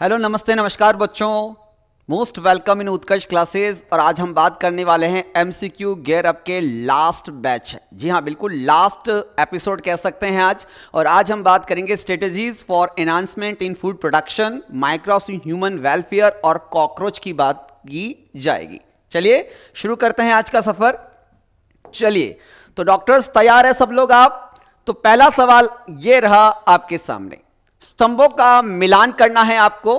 hello नमस्ते नमस्कार बच्चों most welcome in Utkarsh classes और आज हम बात करने वाले हैं एम क्यू गेयर अप के लास्ट बैच जी हाँ बिल्कुल लास्ट एपिसोड कह सकते हैं आज और आज हम बात करेंगे strategies for enhancement in food production microbes in human welfare और कॉकरोच की बात की जाएगी चलिए शुरू करते हैं आज का सफर चलिए तो डॉक्टर्स तैयार है सब लोग आप तो पहला सवाल ये रहा आपके सामने स्तंभों का मिलान करना है आपको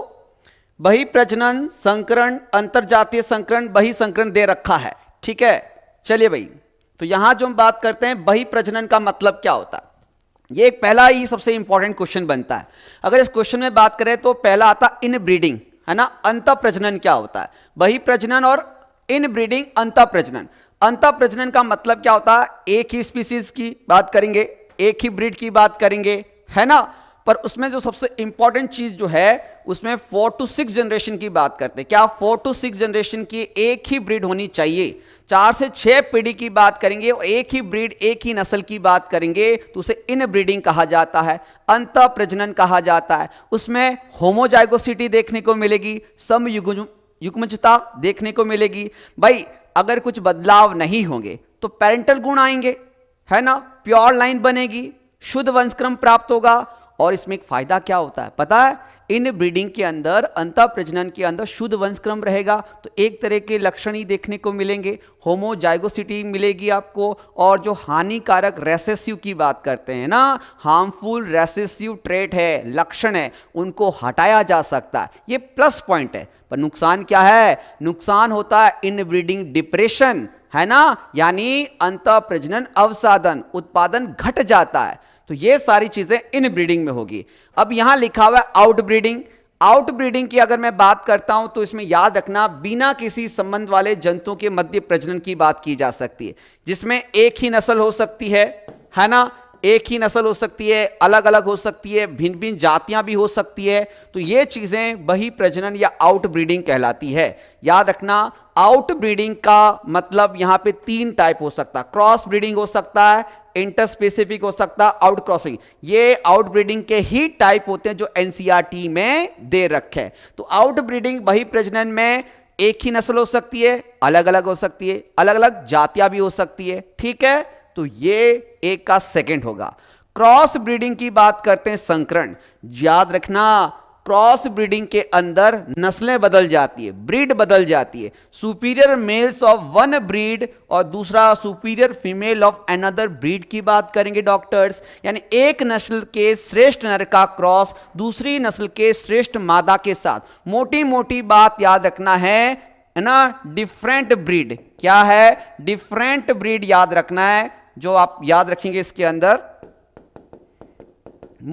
बही प्रजनन संकरण अंतरजातीय संकरण बही संकरण दे रखा है ठीक है चलिए भाई तो यहां जो हम बात करते हैं बही प्रजनन का मतलब क्या होता है ये एक पहला ही सबसे इंपॉर्टेंट क्वेश्चन बनता है अगर इस क्वेश्चन में बात करें तो पहला आता इन ब्रीडिंग है ना अंत प्रजनन क्या होता है बही प्रजनन और इन ब्रीडिंग अंत प्रजनन अंत प्रजनन का मतलब क्या होता है एक ही स्पीसीज की बात करेंगे एक ही ब्रीड की बात करेंगे है ना पर उसमें जो सबसे इंपॉर्टेंट चीज जो है उसमें फोर टू सिक्स जनरेशन की बात करते हैं क्या फोर टू सिक्स जनरेशन की एक ही ब्रीड होनी चाहिए चार से छह पीढ़ी की बात करेंगे और एक ही ब्रीड एक ही नस्ल की बात करेंगे तो उसे इन ब्रीडिंग कहा जाता है अंत प्रजनन कहा जाता है उसमें होमोजाइगोसिटी देखने को मिलेगी सम युग्मता देखने को मिलेगी भाई अगर कुछ बदलाव नहीं होंगे तो पेरेंटल गुण आएंगे है ना प्योर लाइन बनेगी शुद्ध वंशक्रम प्राप्त होगा और इसमें एक फायदा क्या होता है पता है इन ब्रीडिंग के अंदर अंत प्रजनन के अंदर शुद्ध वंशक्रम रहेगा तो एक तरह के लक्षण ही देखने को मिलेंगे होमोजाइगोसिटी मिलेगी आपको और जो हानिकारक रेसेसिव की बात करते हैं ना हार्मफुल रेसेसिव ट्रेट है लक्षण है उनको हटाया जा सकता है ये प्लस पॉइंट है पर नुकसान क्या है नुकसान होता है इन ब्रीडिंग डिप्रेशन है ना यानी अंत प्रजनन अवसाधन उत्पादन घट जाता है तो ये सारी चीजें इन ब्रीडिंग में होगी अब यहां लिखा हुआ है आउट ब्रीडिंग आउट ब्रीडिंग की अगर मैं बात करता हूं तो इसमें याद रखना बिना किसी संबंध वाले जंतुओं के मध्य प्रजनन की बात की जा सकती है जिसमें एक ही नस्ल हो सकती है है ना एक ही नस्ल हो सकती है अलग अलग हो सकती है भिन्न भिन्न जातियां भी हो सकती है तो ये चीज़ें वही प्रजनन या आउट ब्रीडिंग कहलाती है याद रखना आउट ब्रीडिंग का मतलब यहां पे तीन टाइप हो सकता है क्रॉस ब्रीडिंग हो सकता है इंटर स्पेसिफिक हो सकता आउट क्रॉसिंग ये आउट ब्रीडिंग के ही टाइप होते हैं जो एनसीआरटी e में दे रखे हैं तो आउट ब्रीडिंग वही प्रजनन में एक ही नस्ल हो सकती है अलग अलग हो सकती है अलग अलग जातियां भी हो सकती है ठीक है तो ये एक का सेकेंड होगा क्रॉस ब्रीडिंग की बात करते हैं संकरण याद रखना क्रॉस ब्रीडिंग के अंदर नस्लें बदल जाती है ब्रीड बदल जाती है superior males of one breed और दूसरा superior female of another breed की बात करेंगे डॉक्टर्स यानी एक नस्ल के श्रेष्ठ नर का क्रॉस दूसरी नस्ल के श्रेष्ठ मादा के साथ मोटी मोटी बात याद रखना है है ना डिफरेंट ब्रीड क्या है डिफरेंट ब्रीड याद रखना है जो आप याद रखेंगे इसके अंदर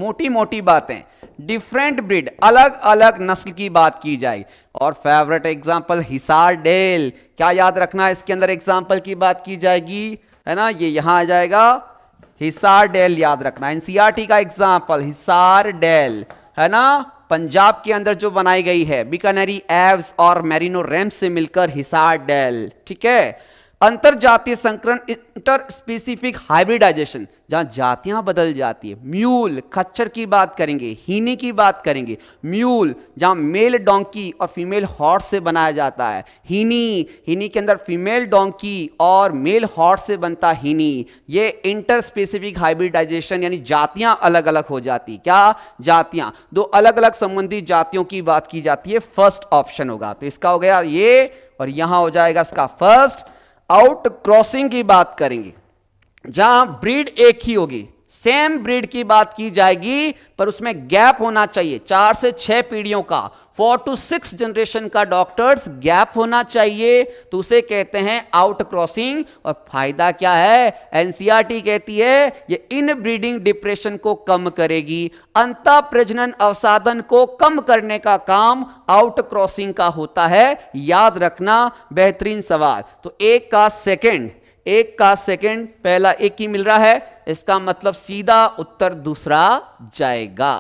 मोटी मोटी बातें डिफरेंट ब्रिड अलग अलग नस्ल की बात की जाए और फेवरेट एग्जाम्पल हिसार डेल क्या याद रखना है इसके अंदर एग्जाम्पल की बात की जाएगी है ना ये यहां आ जाएगा हिसार डेल याद रखना एनसीआरटी e का एग्जाम्पल हिसार डेल है ना पंजाब के अंदर जो बनाई गई है बीकानेरी एव्स और मेरिनो रेम्स से मिलकर हिसार डेल ठीक है अंतर जातीय संकरण इंटर स्पेसिफिक हाइब्रिडाइजेशन जहां जातियां बदल जाती है म्यूल खच्चर की बात करेंगे हीनी की बात करेंगे म्यूल जहां मेल डोंकी और फीमेल हॉर्स से बनाया जाता है हीनी हीनी के अंदर फीमेल डोंकी और मेल हॉर्स से बनता हीनी ये इंटर स्पेसिफिक हाइब्रिडाइजेशन यानी जातियां अलग अलग हो जाती क्या जातियां दो अलग अलग संबंधी जातियों की बात की जाती है फर्स्ट ऑप्शन होगा तो इसका हो गया ये और यहां हो जाएगा इसका फर्स्ट आउट क्रॉसिंग की बात करेंगे जहां ब्रीड एक ही होगी सेम ब्रीड की बात की जाएगी पर उसमें गैप होना चाहिए चार से छह पीढ़ियों का फोर टू सिक्स जनरेशन का डॉक्टर्स गैप होना चाहिए तो उसे कहते हैं आउट क्रॉसिंग और फायदा क्या है एनसीआरटी e कहती है ये इन ब्रीडिंग डिप्रेशन को कम करेगी अंता प्रजनन अवसाधन को कम करने का काम आउट क्रॉसिंग का होता है याद रखना बेहतरीन सवाल तो एक का सेकेंड एक का सेकेंड पहला एक ही मिल रहा है इसका मतलब सीधा उत्तर दूसरा जाएगा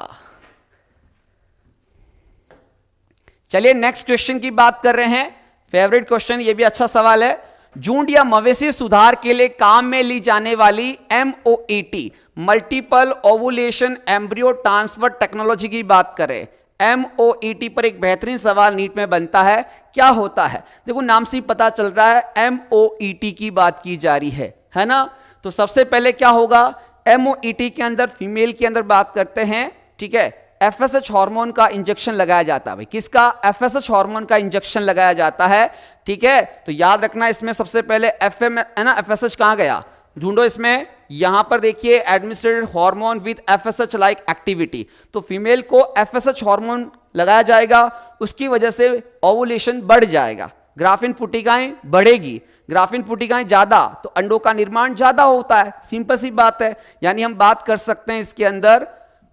चलिए नेक्स्ट क्वेश्चन की बात कर रहे हैं फेवरेट क्वेश्चन ये भी अच्छा सवाल है झूठ या मवेशी सुधार के लिए काम में ली जाने वाली MOET multiple ovulation embryo transfer technology की बात करें एमओईटी e पर एक बेहतरीन सवाल नीट में बनता है क्या होता है देखो नाम से ही पता चल रहा है एमओईटी e की बात की जा रही है है ना तो सबसे पहले क्या होगा एमओईटी e के अंदर फीमेल के अंदर बात करते हैं ठीक है एफएसएच हार्मोन का इंजेक्शन लगाया जाता है भाई किसका एफएसएच हार्मोन का इंजेक्शन लगाया जाता है ठीक है तो याद रखना इसमें सबसे पहले एफ एम है ना एफ एस एच कहां गया ढूंढो इसमें यहां पर देखिए administered hormone with FSH like activity तो फीमेल को एफएसएच हार्मोन लगाया जाएगा उसकी वजह से ओवुलेशन बढ़ जाएगा ग्राफिन पुटिकाएं बढ़ेगी ग्राफीन पुटिकाएं ज़्यादा तो अंडों का निर्माण ज़्यादा होता है सिंपल सी बात है यानी हम बात कर सकते हैं इसके अंदर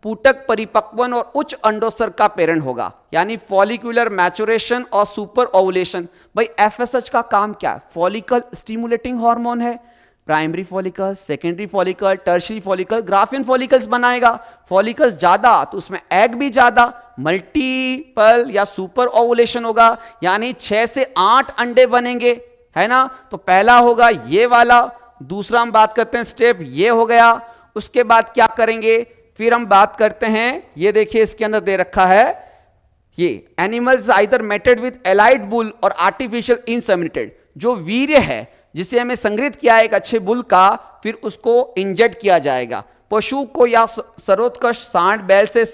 पुटक परिपक्वन और उच्च अंडोसर का पेरेंट होगा यानी फॉलिकुलर मैचुरेशन और सुपर ओवुलेशन भाई एफएसएच का काम क्या है फॉलिकल स्टिमुलेटिंग हार्मोन है primary follicle secondary follicle tertiary follicle Graafian follicles बनाएगा फॉलिकल्स ज़्यादा तो उसमें एग भी ज़्यादा मल्टीपल या सुपर ओवुलेशन होगा यानी छह से आठ अंडे बनेंगे है ना तो पहला होगा ये वाला दूसरा हम बात करते हैं स्टेप ये हो गया उसके बाद क्या करेंगे फिर हम बात करते हैं ये देखिए इसके अंदर दे रखा है ये animals either mated with elite bull or artificial inseminated जो वीर्य है जिसे हमें संग्रहित किया एक अच्छे बुल का फिर उसको इंजेक्ट किया जाएगा पशु को या सर्वोत्कृष्ट सांड बैल से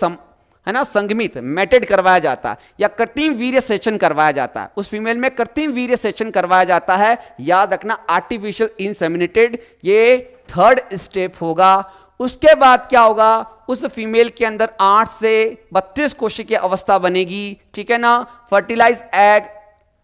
है ना संगमित मैटेड करवाया जाता या कृत्रिम वीर्य सेचन करवाया जाता उस फीमेल में कृत्रिम वीर्य सेचन करवाया जाता है याद रखना आर्टिफिशियल इनसेमिनेटेड ये थर्ड स्टेप होगा उसके बाद क्या होगा उस फीमेल के अंदर आठ से बत्तीस कोशिकीय अवस्था बनेगी ठीक है ना fertilize egg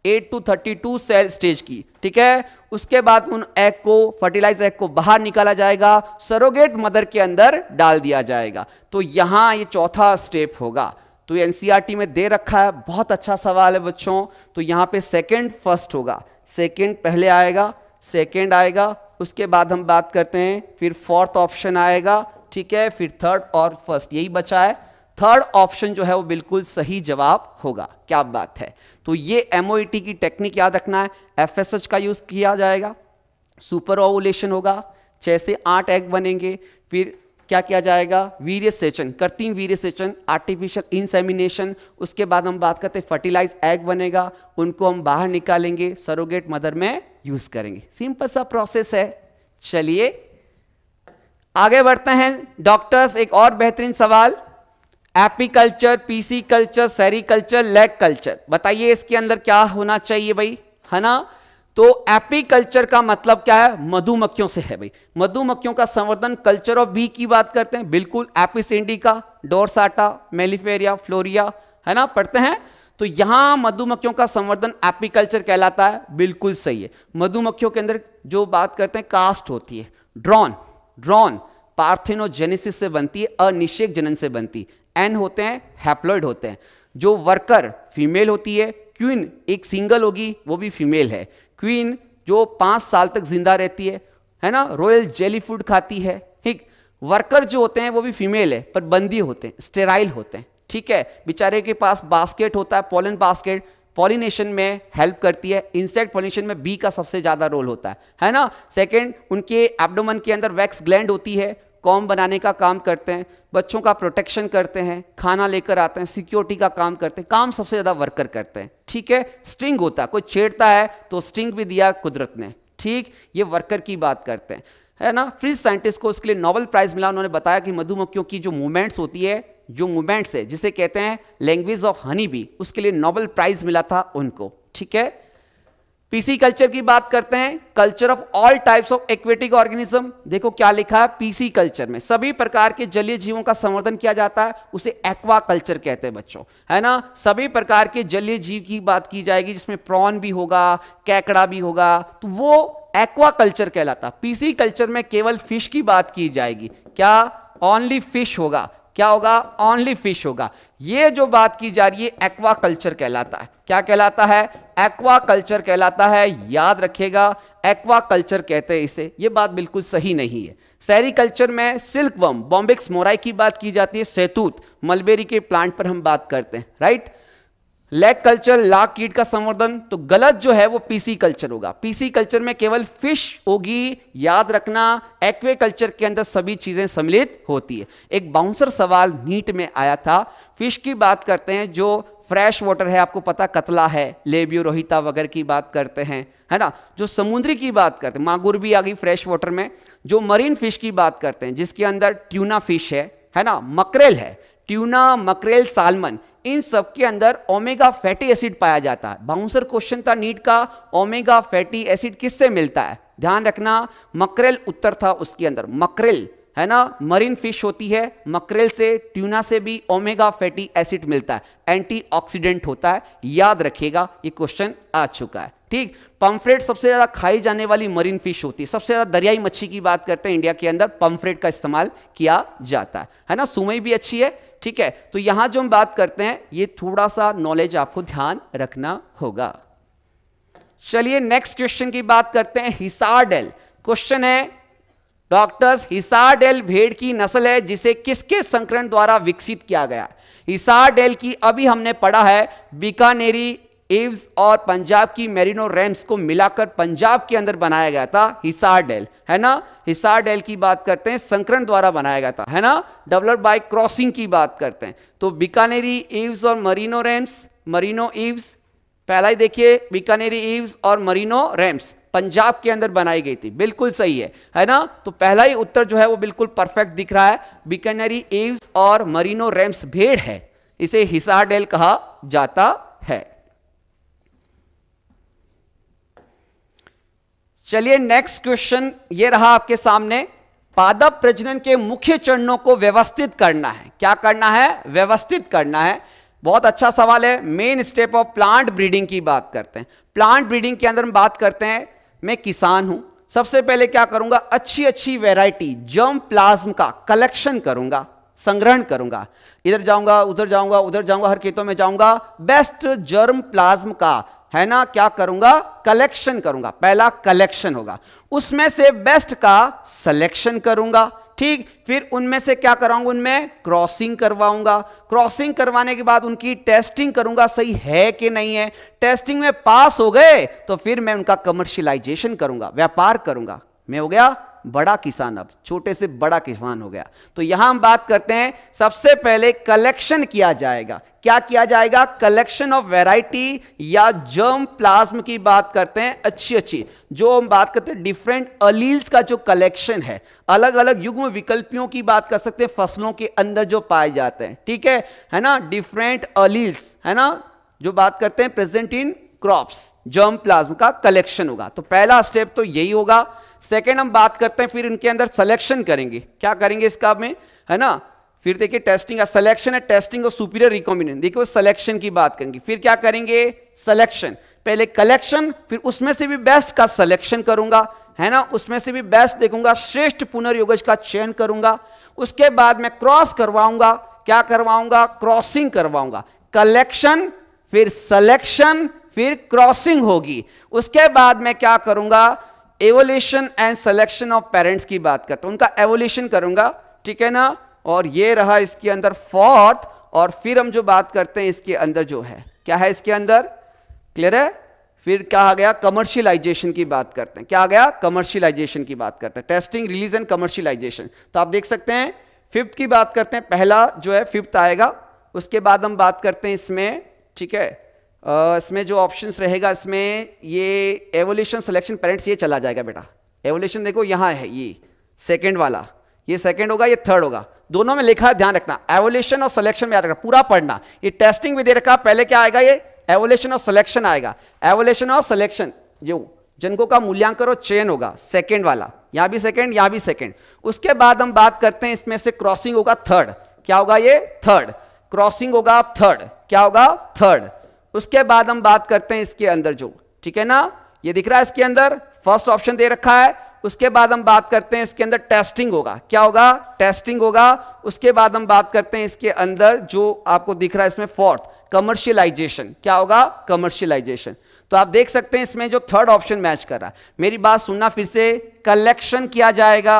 8 to 32 cell stage की ठीक है उसके बाद उन एग को फर्टिलाइज एग को बाहर निकाला जाएगा सरोगेट मदर के अंदर डाल दिया जाएगा तो यहाँ ये चौथा स्टेप होगा तो ये एनसीआरटी e में दे रखा है बहुत अच्छा सवाल है बच्चों तो यहाँ पे सेकंड फर्स्ट होगा सेकंड पहले आएगा सेकंड आएगा उसके बाद हम बात करते हैं फिर फोर्थ ऑप्शन आएगा ठीक है फिर थर्ड और फर्स्ट यही बचा है थर्ड ऑप्शन जो है वो बिल्कुल सही जवाब होगा क्या बात है तो ये एमओईटी e की टेक्निक याद रखना है एफएसएच का यूज किया जाएगा सुपर ओवुलेशन होगा छः से आठ एग बनेंगे फिर क्या किया जाएगा वीर्य सेचन कृत्रिम वीर्य सेचन आर्टिफिशियल इंसेमिनेशन उसके बाद हम बात करते हैं फर्टिलाइज एग बनेगा उनको हम बाहर निकालेंगे सरोगेट मदर में यूज करेंगे सिंपल सा प्रोसेस है चलिए आगे बढ़ते हैं डॉक्टर्स एक और बेहतरीन सवाल apiculture pisciculture sericulture lac culture बताइए इसके अंदर क्या होना चाहिए भाई है ना तो एपीकल्चर का मतलब क्या है मधुमक्खियों से है भाई मधुमक्खियों का संवर्धन कल्चर ऑफ बी की बात करते हैं बिल्कुल एपिसेंडिका डोरसाटा मेलिफेरिया फ्लोरिया है ना पढ़ते हैं तो यहां मधुमक्खियों का संवर्धन एपीकल्चर कहलाता है बिल्कुल सही है मधुमक्खियों के अंदर जो बात करते हैं कास्ट होती है ड्रॉन ड्रॉन पार्थिनोजेनेसिस से बनती है अनिषेक जनन से बनती है एन होते हैं हैप्लॉइड होते हैं जो वर्कर फीमेल होती है क्वीन एक सिंगल होगी वो भी फीमेल है क्वीन जो पाँच साल तक जिंदा रहती है है ना रॉयल जेली फूड खाती है ठीक वर्कर जो होते हैं वो भी फीमेल है पर बंदी होते हैं स्टेराइल होते हैं ठीक है बेचारे के पास बास्केट होता है पोलन बास्केट पॉलिनेशन में हेल्प करती है इंसेक्ट पॉलिनेशन में बी का सबसे ज़्यादा रोल होता है है ना सेकंड उनके एब्डोमन के अंदर वैक्स ग्लैंड होती है कॉम बनाने का काम करते हैं बच्चों का प्रोटेक्शन करते हैं खाना लेकर आते हैं सिक्योरिटी का काम करते हैं काम सबसे ज़्यादा वर्कर करते हैं ठीक है स्ट्रिंग होता है कोई छेड़ता है तो स्ट्रिंग भी दिया कुदरत ने ठीक ये वर्कर की बात करते हैं है ना फ्रिज साइंटिस्ट को उसके लिए नोबल प्राइज मिला उन्होंने बताया कि मधुमक्खियों की जो मूवमेंट्स होती है जो मूवमेंट्स है जिसे कहते हैं लैंग्वेज ऑफ हनी भी उसके लिए नोबल प्राइज मिला था उनको ठीक है पीसी कल्चर की बात करते हैं culture of all types of aquatic organism देखो क्या लिखा है पीसी कल्चर में सभी प्रकार के जलीय जीवों का संवर्धन किया जाता है उसे एक्वा कल्चर कहते हैं बच्चों है ना सभी प्रकार के जलीय जीव की बात की जाएगी जिसमें प्रॉन भी होगा कैकड़ा भी होगा तो वो एक्वा कल्चर कहलाता पीसी कल्चर में केवल फिश की बात की जाएगी क्या ओनली फिश होगा क्या होगा ओनली फिश होगा ये जो बात की जा रही है एक्वा कल्चर कहलाता है क्या कहलाता है एक्वा कल्चर कहलाता है याद रखिएगा एक्वा कल्चर कहते हैं इसे ये बात बिल्कुल सही नहीं है सैरी कल्चर में सिल्क वम बॉम्बिक्स मोराई की बात की जाती है सैतूत मलबेरी के प्लांट पर हम बात करते हैं राइट लैग कल्चर लाख कीट का संवर्धन तो गलत जो है वो पीसी कल्चर होगा पीसी कल्चर में केवल फिश होगी याद रखना एक्वे कल्चर के अंदर सभी चीजें सम्मिलित होती है एक बाउंसर सवाल नीट में आया था फिश की बात करते हैं जो फ्रेश वाटर है आपको पता कतला है लेबियो रोहिता वगैरह की बात करते हैं है ना जो समुद्री की बात करते हैं मांगुर भी आ गई फ्रेश वाटर में जो मरीन फिश की बात करते हैं जिसके अंदर ट्यूना फिश है है ना मकरेल है ट्यूना मकरेल सालमन इन सब के अंदर ओमेगा फैटी एसिड पाया जाता है बाउंसर क्वेश्चन था नीट का ओमेगा फैटी एसिड किससे मिलता है ध्यान रखना मकरेल उत्तर था उसके अंदर मकरेल है ना मरीन फिश होती है मकरेल से ट्यूना से भी ओमेगा फैटी एसिड मिलता है एंटीऑक्सीडेंट होता है याद रखिएगा ये क्वेश्चन आ चुका है ठीक पम्फ्रेट सबसे ज़्यादा खाई जाने वाली मरीन फिश होती है सबसे ज़्यादा दरियाई मच्छी की बात करते हैं इंडिया के अंदर पम्फ्रेट का इस्तेमाल किया जाता है है ना सुमई भी अच्छी है ठीक है तो यहां जो हम बात करते हैं ये थोड़ा सा नॉलेज आपको ध्यान रखना होगा चलिए नेक्स्ट क्वेश्चन की बात करते हैं हिसार डेल क्वेश्चन है डॉक्टर्स डेल भेड़ की नस्ल है जिसे किसके संकरण द्वारा विकसित किया गया डेल की अभी हमने पढ़ा है बीकानेरी एव्स और पंजाब की मेरिनो रैम्स को मिलाकर पंजाब के अंदर बनाया गया था हिसार डेल है ना हिसार डेल की बात करते हैं संकरण द्वारा बनाया गया था है ना डेवलप बाय क्रॉसिंग की बात करते हैं तो बीकानेरी एव्स और मरीनो रैम्स मरीनो एव्स पहला ही देखिए बीकानेरी एव्स और मरीनो रैम्स पंजाब के अंदर बनाई गई थी बिल्कुल सही है है ना तो पहला ही उत्तर जो है वो बिल्कुल परफेक्ट दिख रहा है बिकनरी एव्स और मरीनो रेम्स भेड़ है इसे हिसार डेल कहा जाता है चलिए नेक्स्ट क्वेश्चन ये रहा आपके सामने पादप प्रजनन के मुख्य चरणों को व्यवस्थित करना है क्या करना है व्यवस्थित करना है बहुत अच्छा सवाल है main step of plant breeding की बात करते हैं प्लांट ब्रीडिंग के अंदर हम बात करते हैं मैं किसान हूं सबसे पहले क्या करूंगा अच्छी अच्छी वैरायटी जर्म प्लाज्म का कलेक्शन करूंगा संग्रहण करूंगा इधर जाऊंगा उधर जाऊंगा उधर जाऊंगा हर खेतों में जाऊंगा बेस्ट जर्म प्लाज्म का है ना क्या करूंगा कलेक्शन करूंगा पहला कलेक्शन होगा उसमें से बेस्ट का सिलेक्शन करूंगा ठीक फिर उनमें से क्या कराऊंगा उनमें क्रॉसिंग करवाऊंगा क्रॉसिंग करवाने के बाद उनकी टेस्टिंग करूंगा सही है कि नहीं है टेस्टिंग में पास हो गए तो फिर मैं उनका कमर्शियलाइजेशन करूंगा व्यापार करूंगा मैं हो गया बड़ा किसान अब छोटे से बड़ा किसान हो गया तो यहां हम बात करते हैं सबसे पहले कलेक्शन किया जाएगा क्या किया जाएगा कलेक्शन ऑफ वैरायटी या जर्म प्लाज्म की बात करते हैं अच्छी अच्छी जो हम बात करते हैं डिफरेंट अलील्स का जो कलेक्शन है अलग अलग युग्म विकल्पियों की बात कर सकते हैं फसलों के अंदर जो पाए जाते हैं ठीक है है ना डिफरेंट अलील्स है ना जो बात करते हैं present in crops germplasm का कलेक्शन होगा तो पहला स्टेप तो यही होगा सेकेंड हम बात करते हैं फिर इनके अंदर सलेक्शन करेंगे क्या करेंगे इसका में है ना फिर देखिए टेस्टिंग सिलेक्शन है टेस्टिंग और सुपीरियर रिकॉम्बिनेशन देखिए वो सिलेक्शन की बात करेंगे फिर क्या करेंगे सिलेक्शन पहले कलेक्शन फिर उसमें से भी बेस्ट का सिलेक्शन करूंगा है ना उसमें से भी बेस्ट देखूंगा श्रेष्ठ पुनर्योग का चयन करूंगा उसके बाद मैं क्रॉस करवाऊंगा क्या करवाऊंगा क्रॉसिंग करवाऊंगा कलेक्शन फिर सलेक्शन फिर क्रॉसिंग होगी उसके बाद मैं क्या करूंगा evolution and selection of parents की बात करता हूं उनका एवोल्यूशन करूंगा ठीक है ना और ये रहा इसके अंदर फोर्थ और फिर हम जो बात करते हैं इसके अंदर जो है क्या है इसके अंदर क्लियर है फिर क्या आ गया कमर्शियलाइजेशन की बात करते हैं क्या आ गया कमर्शियलाइजेशन की बात करते हैं टेस्टिंग रिलीज एंड कमर्शियलाइजेशन तो आप देख सकते हैं फिफ्थ की बात करते हैं पहला जो है फिफ्थ आएगा उसके बाद हम बात करते हैं इसमें ठीक है इसमें जो ऑप्शंस रहेगा इसमें ये एवोल्यूशन सिलेक्शन पेरेंट्स ये चला जाएगा बेटा एवोल्यूशन देखो यहाँ है ये सेकेंड वाला ये सेकेंड होगा ये थर्ड होगा दोनों में लिखा है ध्यान रखना एवोल्यूशन और सिलेक्शन में याद रखना पूरा पढ़ना ये टेस्टिंग भी दे रखा पहले क्या आएगा ये एवोल्यूशन और सिलेक्शन आएगा एवोल्यूशन और सिलेक्शन जो जिनको का मूल्यांकन और चयन होगा सेकेंड वाला यहाँ भी सेकेंड यहाँ भी सेकेंड उसके बाद हम बात करते हैं इसमें से क्रॉसिंग होगा थर्ड क्या होगा ये थर्ड क्रॉसिंग होगा थर्ड क्या होगा थर्ड उसके बाद हम बात करते हैं इसके अंदर जो ठीक है ना ये दिख रहा है इसके अंदर फर्स्ट ऑप्शन दे रखा है उसके बाद हम बात करते हैं इसके अंदर टेस्टिंग होगा क्या होगा टेस्टिंग होगा उसके बाद हम बात करते हैं इसके अंदर जो आपको दिख रहा है इसमें फोर्थ कमर्शियलाइजेशन क्या होगा कमर्शियलाइजेशन तो आप देख सकते हैं इसमें जो थर्ड ऑप्शन मैच कर रहा है मेरी बात सुनना फिर से कलेक्शन किया जाएगा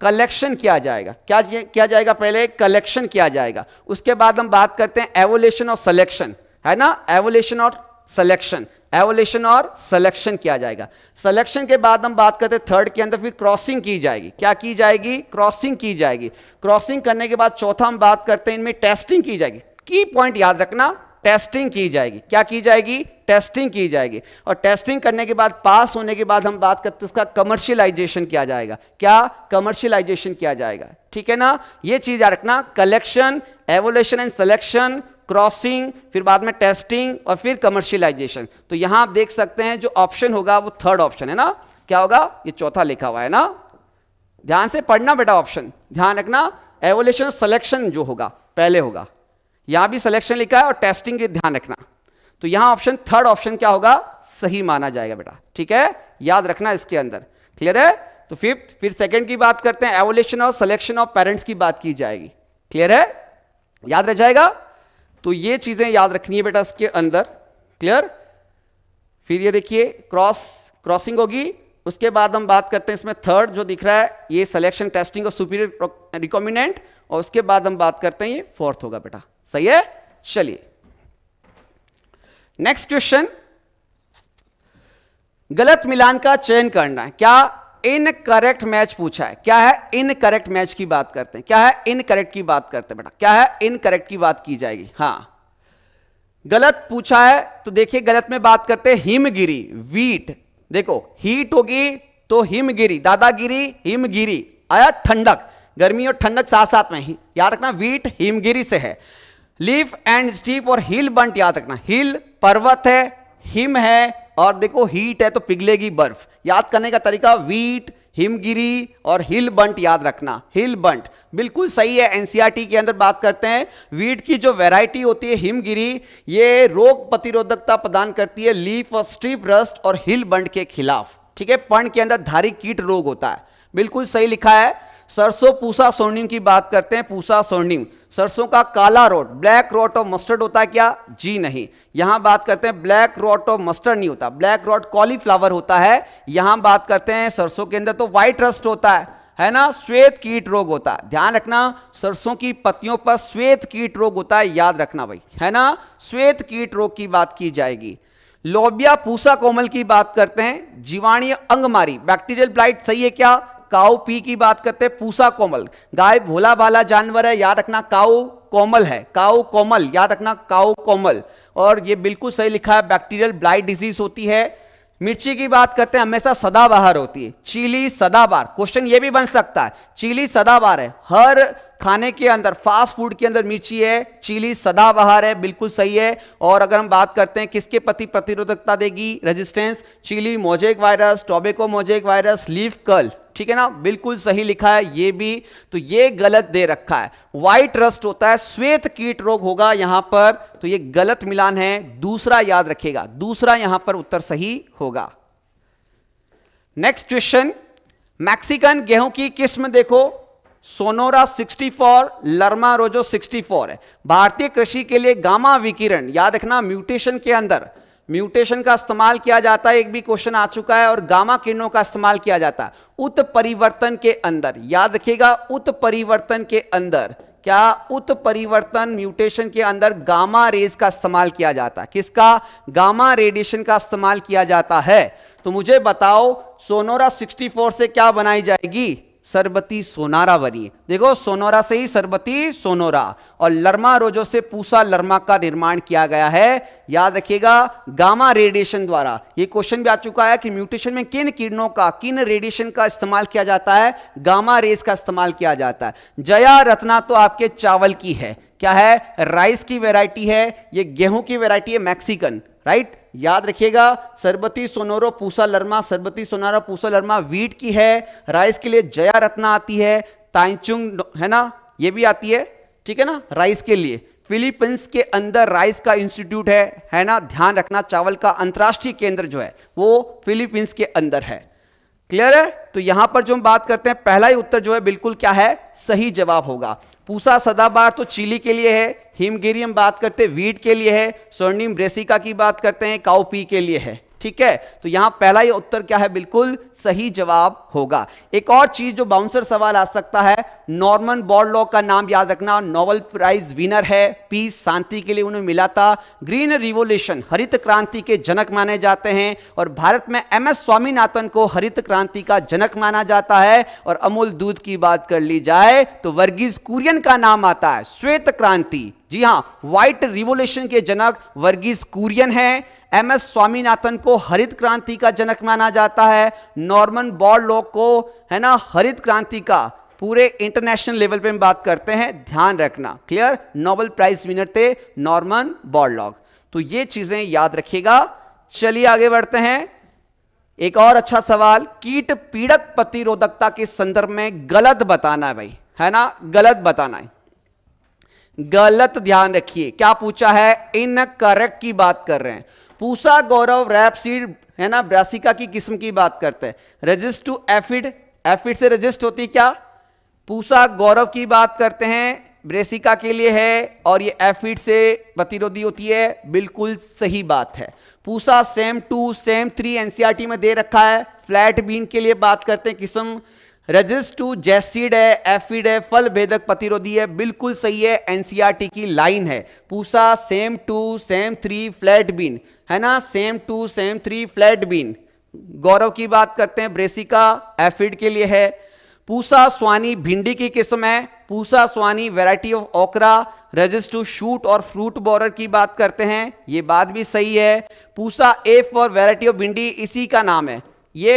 कलेक्शन किया जाएगा क्या किया जाएगा पहले कलेक्शन किया जाएगा उसके बाद हम बात करते हैं एवोल्यूशन और सलेक्शन है ना एवोल्यूशन और सिलेक्शन एवोल्यूशन और सिलेक्शन किया जाएगा सिलेक्शन के बाद हम बात करते हैं थर्ड के अंदर फिर क्रॉसिंग की जाएगी क्या की जाएगी क्रॉसिंग की जाएगी क्रॉसिंग करने के बाद चौथा हम बात करते हैं इनमें टेस्टिंग की जाएगी की पॉइंट याद रखना टेस्टिंग की जाएगी क्या की जाएगी टेस्टिंग की जाएगी और टेस्टिंग करने के बाद पास होने के बाद हम बात करते हैं इसका कमर्शियलाइजेशन किया जाएगा क्या कमर्शियलाइजेशन किया जाएगा ठीक है ना ये चीज याद रखना collection evolution and selection crossing फिर बाद में टेस्टिंग और फिर कमर्शियलाइजेशन तो यहां आप देख सकते हैं जो ऑप्शन होगा वो थर्ड ऑप्शन है ना क्या होगा ये चौथा लिखा हुआ है ना ध्यान से पढ़ना बेटा ऑप्शन ध्यान रखना एवोल्यूशन सिलेक्शन जो होगा पहले होगा यहां भी सिलेक्शन लिखा है और टेस्टिंग भी ध्यान रखना तो यहां ऑप्शन थर्ड ऑप्शन क्या होगा सही माना जाएगा बेटा ठीक है याद रखना इसके अंदर क्लियर है तो फिफ्थ फिर सेकेंड की बात करते हैं एवोल्यूशन और सिलेक्शन ऑफ पेरेंट्स की बात की जाएगी क्लियर है याद रह जाएगा तो ये चीज़ें याद रखनी है बेटा इसके अंदर क्लियर फिर ये देखिए क्रॉस क्रॉसिंग होगी उसके बाद हम बात करते हैं इसमें थर्ड जो दिख रहा है ये सिलेक्शन टेस्टिंग और सुपीरियर रिकॉमिनेंट और उसके बाद हम बात करते हैं ये फोर्थ होगा बेटा सही है चलिए नेक्स्ट क्वेश्चन गलत मिलान का चयन करना है क्या इन करेक्ट मैच पूछा है क्या है इन करेक्ट मैच की बात करते हैं क्या है इन करेक्ट की बात करते हैं बेटा क्या है इन करेक्ट की बात की जाएगी हाँ गलत पूछा है तो देखिए गलत में बात करते हैं हिमगिरी वीट देखो हीट होगी तो हिमगिरी दादागिरी हिमगिरी आया ठंडक गर्मी और ठंडक साथ साथ में ही याद रखना वीट हिमगिरी से है लीफ एंड स्टीप और हिल बंट याद रखना हिल पर्वत है हिम है और देखो हीट है तो पिघलेगी बर्फ याद करने का तरीका वीट हिमगिरी और हिल बंट याद रखना हिल बंट बिल्कुल सही है एनसीईआरटी e के अंदर बात करते हैं वीट की जो वैरायटी होती है हिमगिरी ये रोग प्रतिरोधकता प्रदान करती है लीफ और स्ट्रीप रस्ट और हिल बंट के खिलाफ ठीक है पण के अंदर धारी कीट रोग होता है बिल्कुल सही लिखा है सरसों पूसा स्वर्णिम की बात करते हैं पूसा स्वर्णिम सरसों का काला rot black rot of mustard होता है क्या जी नहीं यहां बात करते हैं ब्लैक रोट ऑफ मस्टर्ड नहीं होता ब्लैक रोट कॉलीफ्लावर होता है यहां बात करते हैं सरसों के अंदर तो व्हाइट रस्ट होता है है ना श्वेत कीट रोग होता है ध्यान रखना सरसों की पत्तियों पर श्वेत कीट रोग होता है याद रखना भाई है ना श्वेत कीट रोग की बात की जाएगी लोबिया पूसा कोमल की बात करते हैं जीवाणी अंगमारी बैक्टीरियल ब्लाइट सही है क्या काउ पी की बात करते हैं पूसा कोमल गाय भोला भाला जानवर है याद रखना काउ कोमल है काउ कोमल याद रखना काउ कोमल और ये बिल्कुल सही लिखा है बैक्टीरियल ब्लाइट डिजीज होती है मिर्ची की बात करते हैं हमेशा सदाबहार होती है चीली सदाबार क्वेश्चन ये भी बन सकता है चीली सदाबार है हर खाने के अंदर फास्ट फूड के अंदर मिर्ची है चीली सदाबहार है बिल्कुल सही है और अगर हम बात करते हैं किसके प्रति प्रतिरोधकता देगी resistance chilli mosaic virus tobacco mosaic virus leaf curl ठीक है ना बिल्कुल सही लिखा है ये भी तो ये गलत दे रखा है व्हाइट रस्ट होता है श्वेत कीट रोग होगा यहां पर तो ये गलत मिलान है दूसरा याद रखेगा दूसरा यहां पर उत्तर सही होगा नेक्स्ट क्वेश्चन मैक्सिकन गेहूं की किस्म देखो सोनोरा 64 लर्मा रोजो सिक्सटी है भारतीय कृषि के लिए गामा विकिरण याद रखना म्यूटेशन के अंदर म्यूटेशन का इस्तेमाल किया जाता है एक भी क्वेश्चन आ चुका है और गामा किरणों का इस्तेमाल किया जाता है उत्परिवर्तन के अंदर याद रखिएगा उत्परिवर्तन के अंदर क्या उत्परिवर्तन म्यूटेशन के अंदर गामा रेज का इस्तेमाल किया जाता है किसका गामा रेडिएशन का इस्तेमाल किया जाता है तो मुझे बताओ सोनोरा 64 से क्या बनाई जाएगी सरबती सोनारा बनी देखो सोनोरा से ही सरबती सोनोरा और लर्मा रोजो से पूसा लर्मा का निर्माण किया गया है याद रखिएगा गामा रेडिएशन द्वारा ये क्वेश्चन भी आ चुका है कि म्यूटेशन में किन किरणों का किन रेडिएशन का इस्तेमाल किया जाता है गामा रेस का इस्तेमाल किया जाता है जया रत्ना तो आपके चावल की है क्या है राइस की वेराइटी है ये गेहूं की वेराइटी है मैक्सिकन राइट याद रखिएगा सरबती सोनोरो पूसा लर्मा सरबती सोनारो पूसा लर्मा वीट की है राइस के लिए जया रत्ना आती है ताइचुंग है ना ये भी आती है ठीक है ना राइस के लिए फिलीपींस के अंदर राइस का इंस्टीट्यूट है है ना ध्यान रखना चावल का अंतर्राष्ट्रीय केंद्र जो है वो फिलीपींस के अंदर है क्लियर है तो यहां पर जो हम बात करते हैं पहला ही उत्तर जो है बिल्कुल क्या है सही जवाब होगा पूसा सदाबार तो चिली के लिए है हिमगिरी हम बात करते वीट के लिए है स्वर्णिम ब्रेसिका की बात करते हैं काउपी के लिए है ठीक है तो यहां पहला ही उत्तर क्या है बिल्कुल सही जवाब होगा एक और चीज जो बाउंसर सवाल आ सकता है नॉर्मन बॉर्डलॉ का नाम याद रखना नोबेल प्राइज विनर है पीस शांति के लिए उन्हें मिला था ग्रीन रिवोल्यूशन हरित क्रांति के जनक माने जाते हैं और भारत में एम एस स्वामीनाथन को हरित क्रांति का जनक माना जाता है और अमूल दूध की बात कर ली जाए तो वर्गीज कुरियन का नाम आता है श्वेत क्रांति जी हाँ व्हाइट रिवोल्यूशन के जनक वर्गीज कुरियन है एम एस स्वामीनाथन को हरित क्रांति का जनक माना जाता है नॉर्मन बॉर्डलॉक को है ना हरित क्रांति का पूरे इंटरनेशनल लेवल पे हम बात करते हैं ध्यान रखना क्लियर नोबेल प्राइज विनर थे नॉर्मन बॉर्डलॉक तो ये चीजें याद रखिएगा चलिए आगे बढ़ते हैं एक और अच्छा सवाल कीट पीड़क प्रतिरोधकता के संदर्भ में गलत बताना है भाई है ना गलत बताना है गलत ध्यान रखिए क्या पूछा है इन करेक्ट की बात कर रहे हैं पूसा गौरव रैपसीड है ना ब्रासिका की किस्म की बात करते हैं रजिस्ट टू एफिड एफिड से रजिस्ट होती क्या पूसा गौरव की बात करते हैं ब्रेसिका के लिए है और ये एफिड से प्रतिरोधी होती है बिल्कुल सही बात है पूसा सेम टू सेम थ्री एनसीईआरटी में दे रखा है फ्लैट बीन के लिए बात करते हैं किस्म रजिस्ट टू जैसिड है एफिड है फल भेदक प्रतिरोधी है बिल्कुल सही है एनसीईआरटी e की लाइन है पूसा सेम टू सेम थ्री फ्लैट बीन है ना सेम टू सेम थ्री फ्लैट बीन गौरव की बात करते हैं ब्रेसिका एफिड के लिए है पूसा स्वानी भिंडी की किस्म है Pusa Sawani variety of okra resistant to shoot और फ्रूट बॉरर की बात करते हैं ये बात भी सही है Pusa A four variety of bhindi इसी का नाम है ये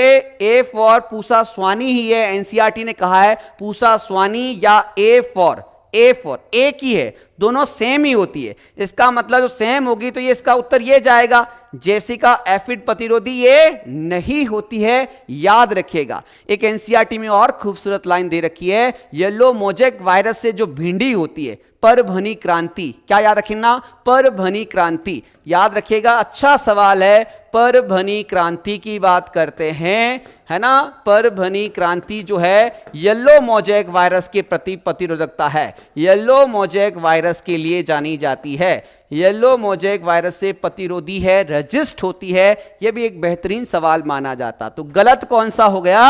ए फॉर पूसा स्वानी ही है एनसीआरटी e ने कहा है पूसा स्वानी या ए फॉर ए फोर ए की है दोनों सेम ही होती है इसका मतलब सेम होगी तो ये इसका उत्तर ये जाएगा का एफिड प्रतिरोधी ये नहीं होती है याद रखिएगा एक एनसीआरटी e में और खूबसूरत लाइन दे रखी है येलो मोजेक वायरस से जो भिंडी होती है परभनी क्रांति क्या याद ना परभनी क्रांति याद रखिएगा अच्छा सवाल है परभनी क्रांति की बात करते हैं है ना परभनी क्रांति जो है येल्लो मोजैक वायरस के प्रति प्रतिरोधकता है येल्लो मोजैक वायरस के लिए जानी जाती है येल्लो मोजैक वायरस से प्रतिरोधी है रजिस्ट होती है यह भी एक बेहतरीन सवाल माना जाता तो गलत कौन सा हो गया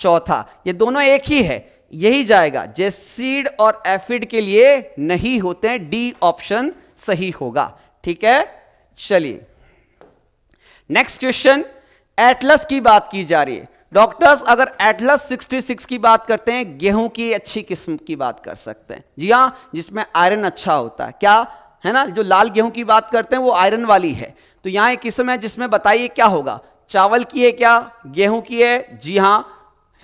चौथा ये दोनों एक ही है यही जाएगा जेसिड और एफिड के लिए नहीं होते डी ऑप्शन सही होगा ठीक है चलिए नेक्स्ट क्वेश्चन एटलस की बात की जा रही है डॉक्टर्स अगर एटलस 66 की बात करते हैं गेहूं की अच्छी किस्म की बात कर सकते हैं जी हाँ जिसमें आयरन अच्छा होता है क्या है ना जो लाल गेहूं की बात करते हैं वो आयरन वाली है तो यहाँ एक किस्म है जिसमें बताइए क्या होगा चावल की है क्या गेहूं की है जी हाँ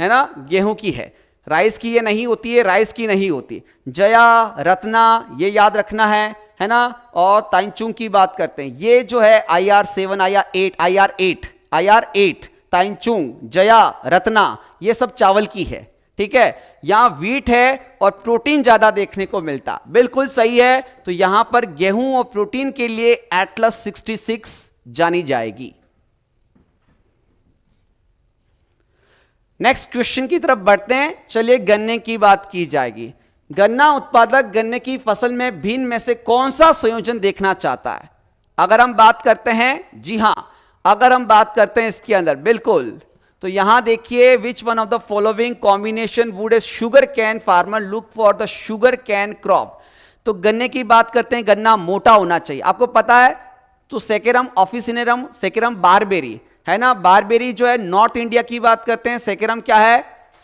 है ना गेहूं की है राइस की ये नहीं होती है राइस की नहीं होती जया रत्ना ये याद रखना है है ना और ताइनचुंग की बात करते हैं ये जो है I R seven I R eight I R eight I R eight Taichung Jaya Ratna ये सब चावल की है ठीक है यहां वीट है और प्रोटीन ज्यादा देखने को मिलता बिल्कुल सही है तो यहां पर गेहूं और प्रोटीन के लिए एटलस 66 जानी जाएगी नेक्स्ट क्वेश्चन की तरफ बढ़ते हैं चलिए गन्ने की बात की जाएगी गन्ना उत्पादक गन्ने की फसल में भिन्न में से कौन सा संयोजन देखना चाहता है अगर हम बात करते हैं जी हां अगर हम बात करते हैं इसके अंदर बिल्कुल तो यहां देखिए which one of the following combination would a sugar cane farmer look for the sugar cane crop तो गन्ने की बात करते हैं गन्ना मोटा होना चाहिए आपको पता है तो सेकेरम ऑफिसनेरम सेकेरम बारबेरी है ना बारबेरी जो है नॉर्थ इंडिया की बात करते हैं सेकेरम क्या है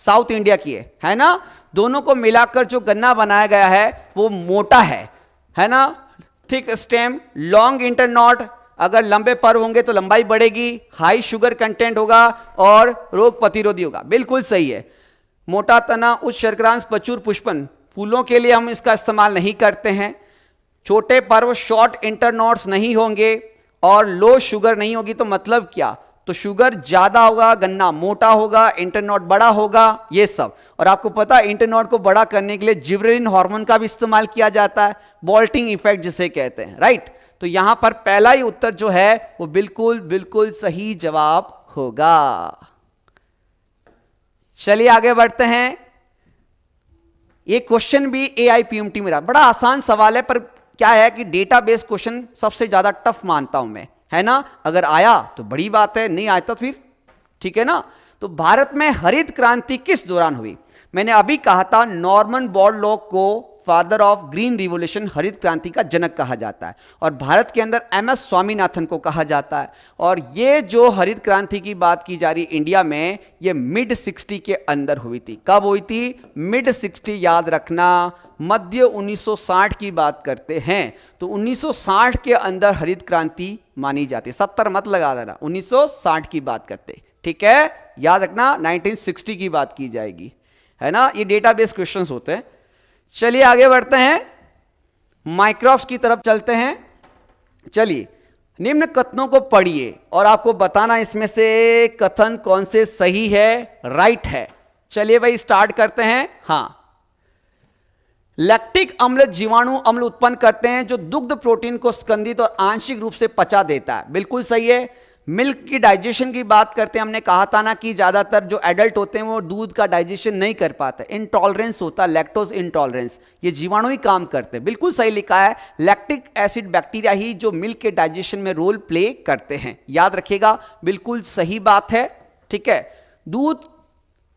साउथ इंडिया की है है ना दोनों को मिलाकर जो गन्ना बनाया गया है वो मोटा है है ना थिक स्टेम लॉन्ग इंटरनॉट अगर लंबे पर होंगे तो लंबाई बढ़ेगी हाई शुगर कंटेंट होगा और रोग प्रतिरोधी होगा बिल्कुल सही है मोटा तना उच्च शर्करांश प्रचुर पुष्पन फूलों के लिए हम इसका इस्तेमाल नहीं करते हैं छोटे पर्व शॉर्ट इंटरनॉट्स नहीं होंगे और लो शुगर नहीं होगी तो मतलब क्या तो शुगर ज़्यादा होगा गन्ना मोटा होगा इंटरनॉट बड़ा होगा ये सब और आपको पता है इंटरनॉट को बड़ा करने के लिए जिवरिन हार्मोन का भी इस्तेमाल किया जाता है बॉल्टिंग इफेक्ट जिसे कहते हैं राइट तो यहां पर पहला ही उत्तर जो है वो बिल्कुल बिल्कुल सही जवाब होगा चलिए आगे बढ़ते हैं ये क्वेश्चन भी A I P M T मेरा बड़ा आसान सवाल है पर क्या है कि डेटाबेस क्वेश्चन सबसे ज्यादा टफ मानता हूं मैं है ना अगर आया तो बड़ी बात है नहीं आया तो फिर ठीक है ना तो भारत में हरित क्रांति किस दौरान हुई मैंने अभी कहा था नॉर्मन बॉर्ड लॉक को फादर ऑफ ग्रीन रिवोल्यूशन हरित क्रांति का जनक कहा जाता है और भारत के अंदर एम एस स्वामीनाथन को कहा जाता है और ये जो हरित क्रांति की बात की जा रही इंडिया में ये मिड सिक्सटी के अंदर हुई थी कब हुई थी मिड सिक्सटी याद रखना मध्य 1960 की बात करते हैं तो 1960 के अंदर हरित क्रांति मानी जाती है सत्तर मत लगा देना 1960 की बात करते ठीक है याद रखना 1960 की बात की जाएगी है ना ये डेटाबेस क्वेश्चंस होते हैं चलिए आगे बढ़ते हैं माइक्रोफ की तरफ चलते हैं चलिए निम्न कथनों को पढ़िए और आपको बताना इसमें से कथन कौन से सही है राइट है चलिए भाई स्टार्ट करते हैं हाँ लैक्टिक अम्ल जीवाणु अम्ल उत्पन्न करते हैं जो दुग्ध प्रोटीन को स्कंदित और आंशिक रूप से पचा देता है बिल्कुल सही है मिल्क की डाइजेशन की बात करते हैं हमने कहा था ना कि ज़्यादातर जो एडल्ट होते हैं वो दूध का डाइजेशन नहीं कर पाते इनटॉलरेंस होता है लैक्टोज इनटॉलरेंस ये जीवाणु ही काम करते हैं बिल्कुल सही लिखा है लैक्टिक एसिड बैक्टीरिया ही जो मिल्क के डाइजेशन में रोल प्ले करते हैं याद रखिएगा बिल्कुल सही बात है ठीक है दूध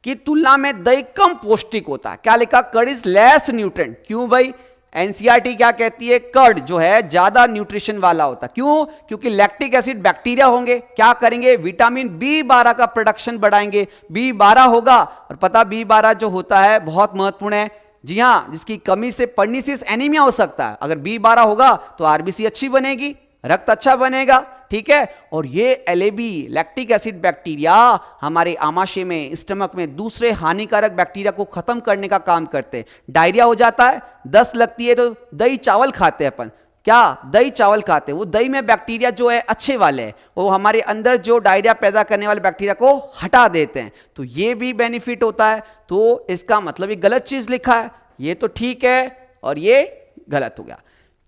की तुलना में दही कम पौष्टिक होता है क्या लिखा कड़ इज लेस न्यूट्रेंट क्यों भाई एनसीआरटी क्या कहती है कर्ड जो है ज्यादा न्यूट्रिशन वाला होता क्यों क्योंकि लैक्टिक एसिड बैक्टीरिया होंगे क्या करेंगे विटामिन बी बारह का प्रोडक्शन बढ़ाएंगे बी बारह होगा और पता बी बारह जो होता है बहुत महत्वपूर्ण है जी हाँ जिसकी कमी से पर्निसिस एनीमिया हो सकता है अगर बी बारह होगा तो आरबीसी अच्छी बनेगी रक्त अच्छा बनेगा ठीक है और ये एलेबी लैक्टिक एसिड बैक्टीरिया हमारे आमाशय में स्टमक में दूसरे हानिकारक बैक्टीरिया को खत्म करने का काम करते हैं डायरिया हो जाता है दस लगती है तो दही चावल खाते हैं अपन क्या दही चावल खाते हैं वो दही में बैक्टीरिया जो है अच्छे वाले हैं वो हमारे अंदर जो डायरिया पैदा करने वाले बैक्टीरिया को हटा देते हैं तो ये भी बेनिफिट होता है तो इसका मतलब ये गलत चीज़ लिखा है ये तो ठीक है और ये गलत हो गया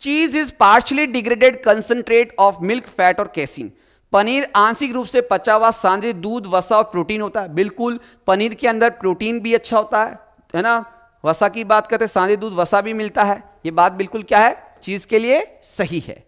cheese is partly degraded concentrate of milk fat और कैसिन पनीर आंशिक रूप से पचा हुआ सांद्रित दूध वसा और प्रोटीन होता है बिल्कुल पनीर के अंदर प्रोटीन भी अच्छा होता है है ना वसा की बात करते सांद्रित दूध वसा भी मिलता है ये बात बिल्कुल क्या है चीज के लिए सही है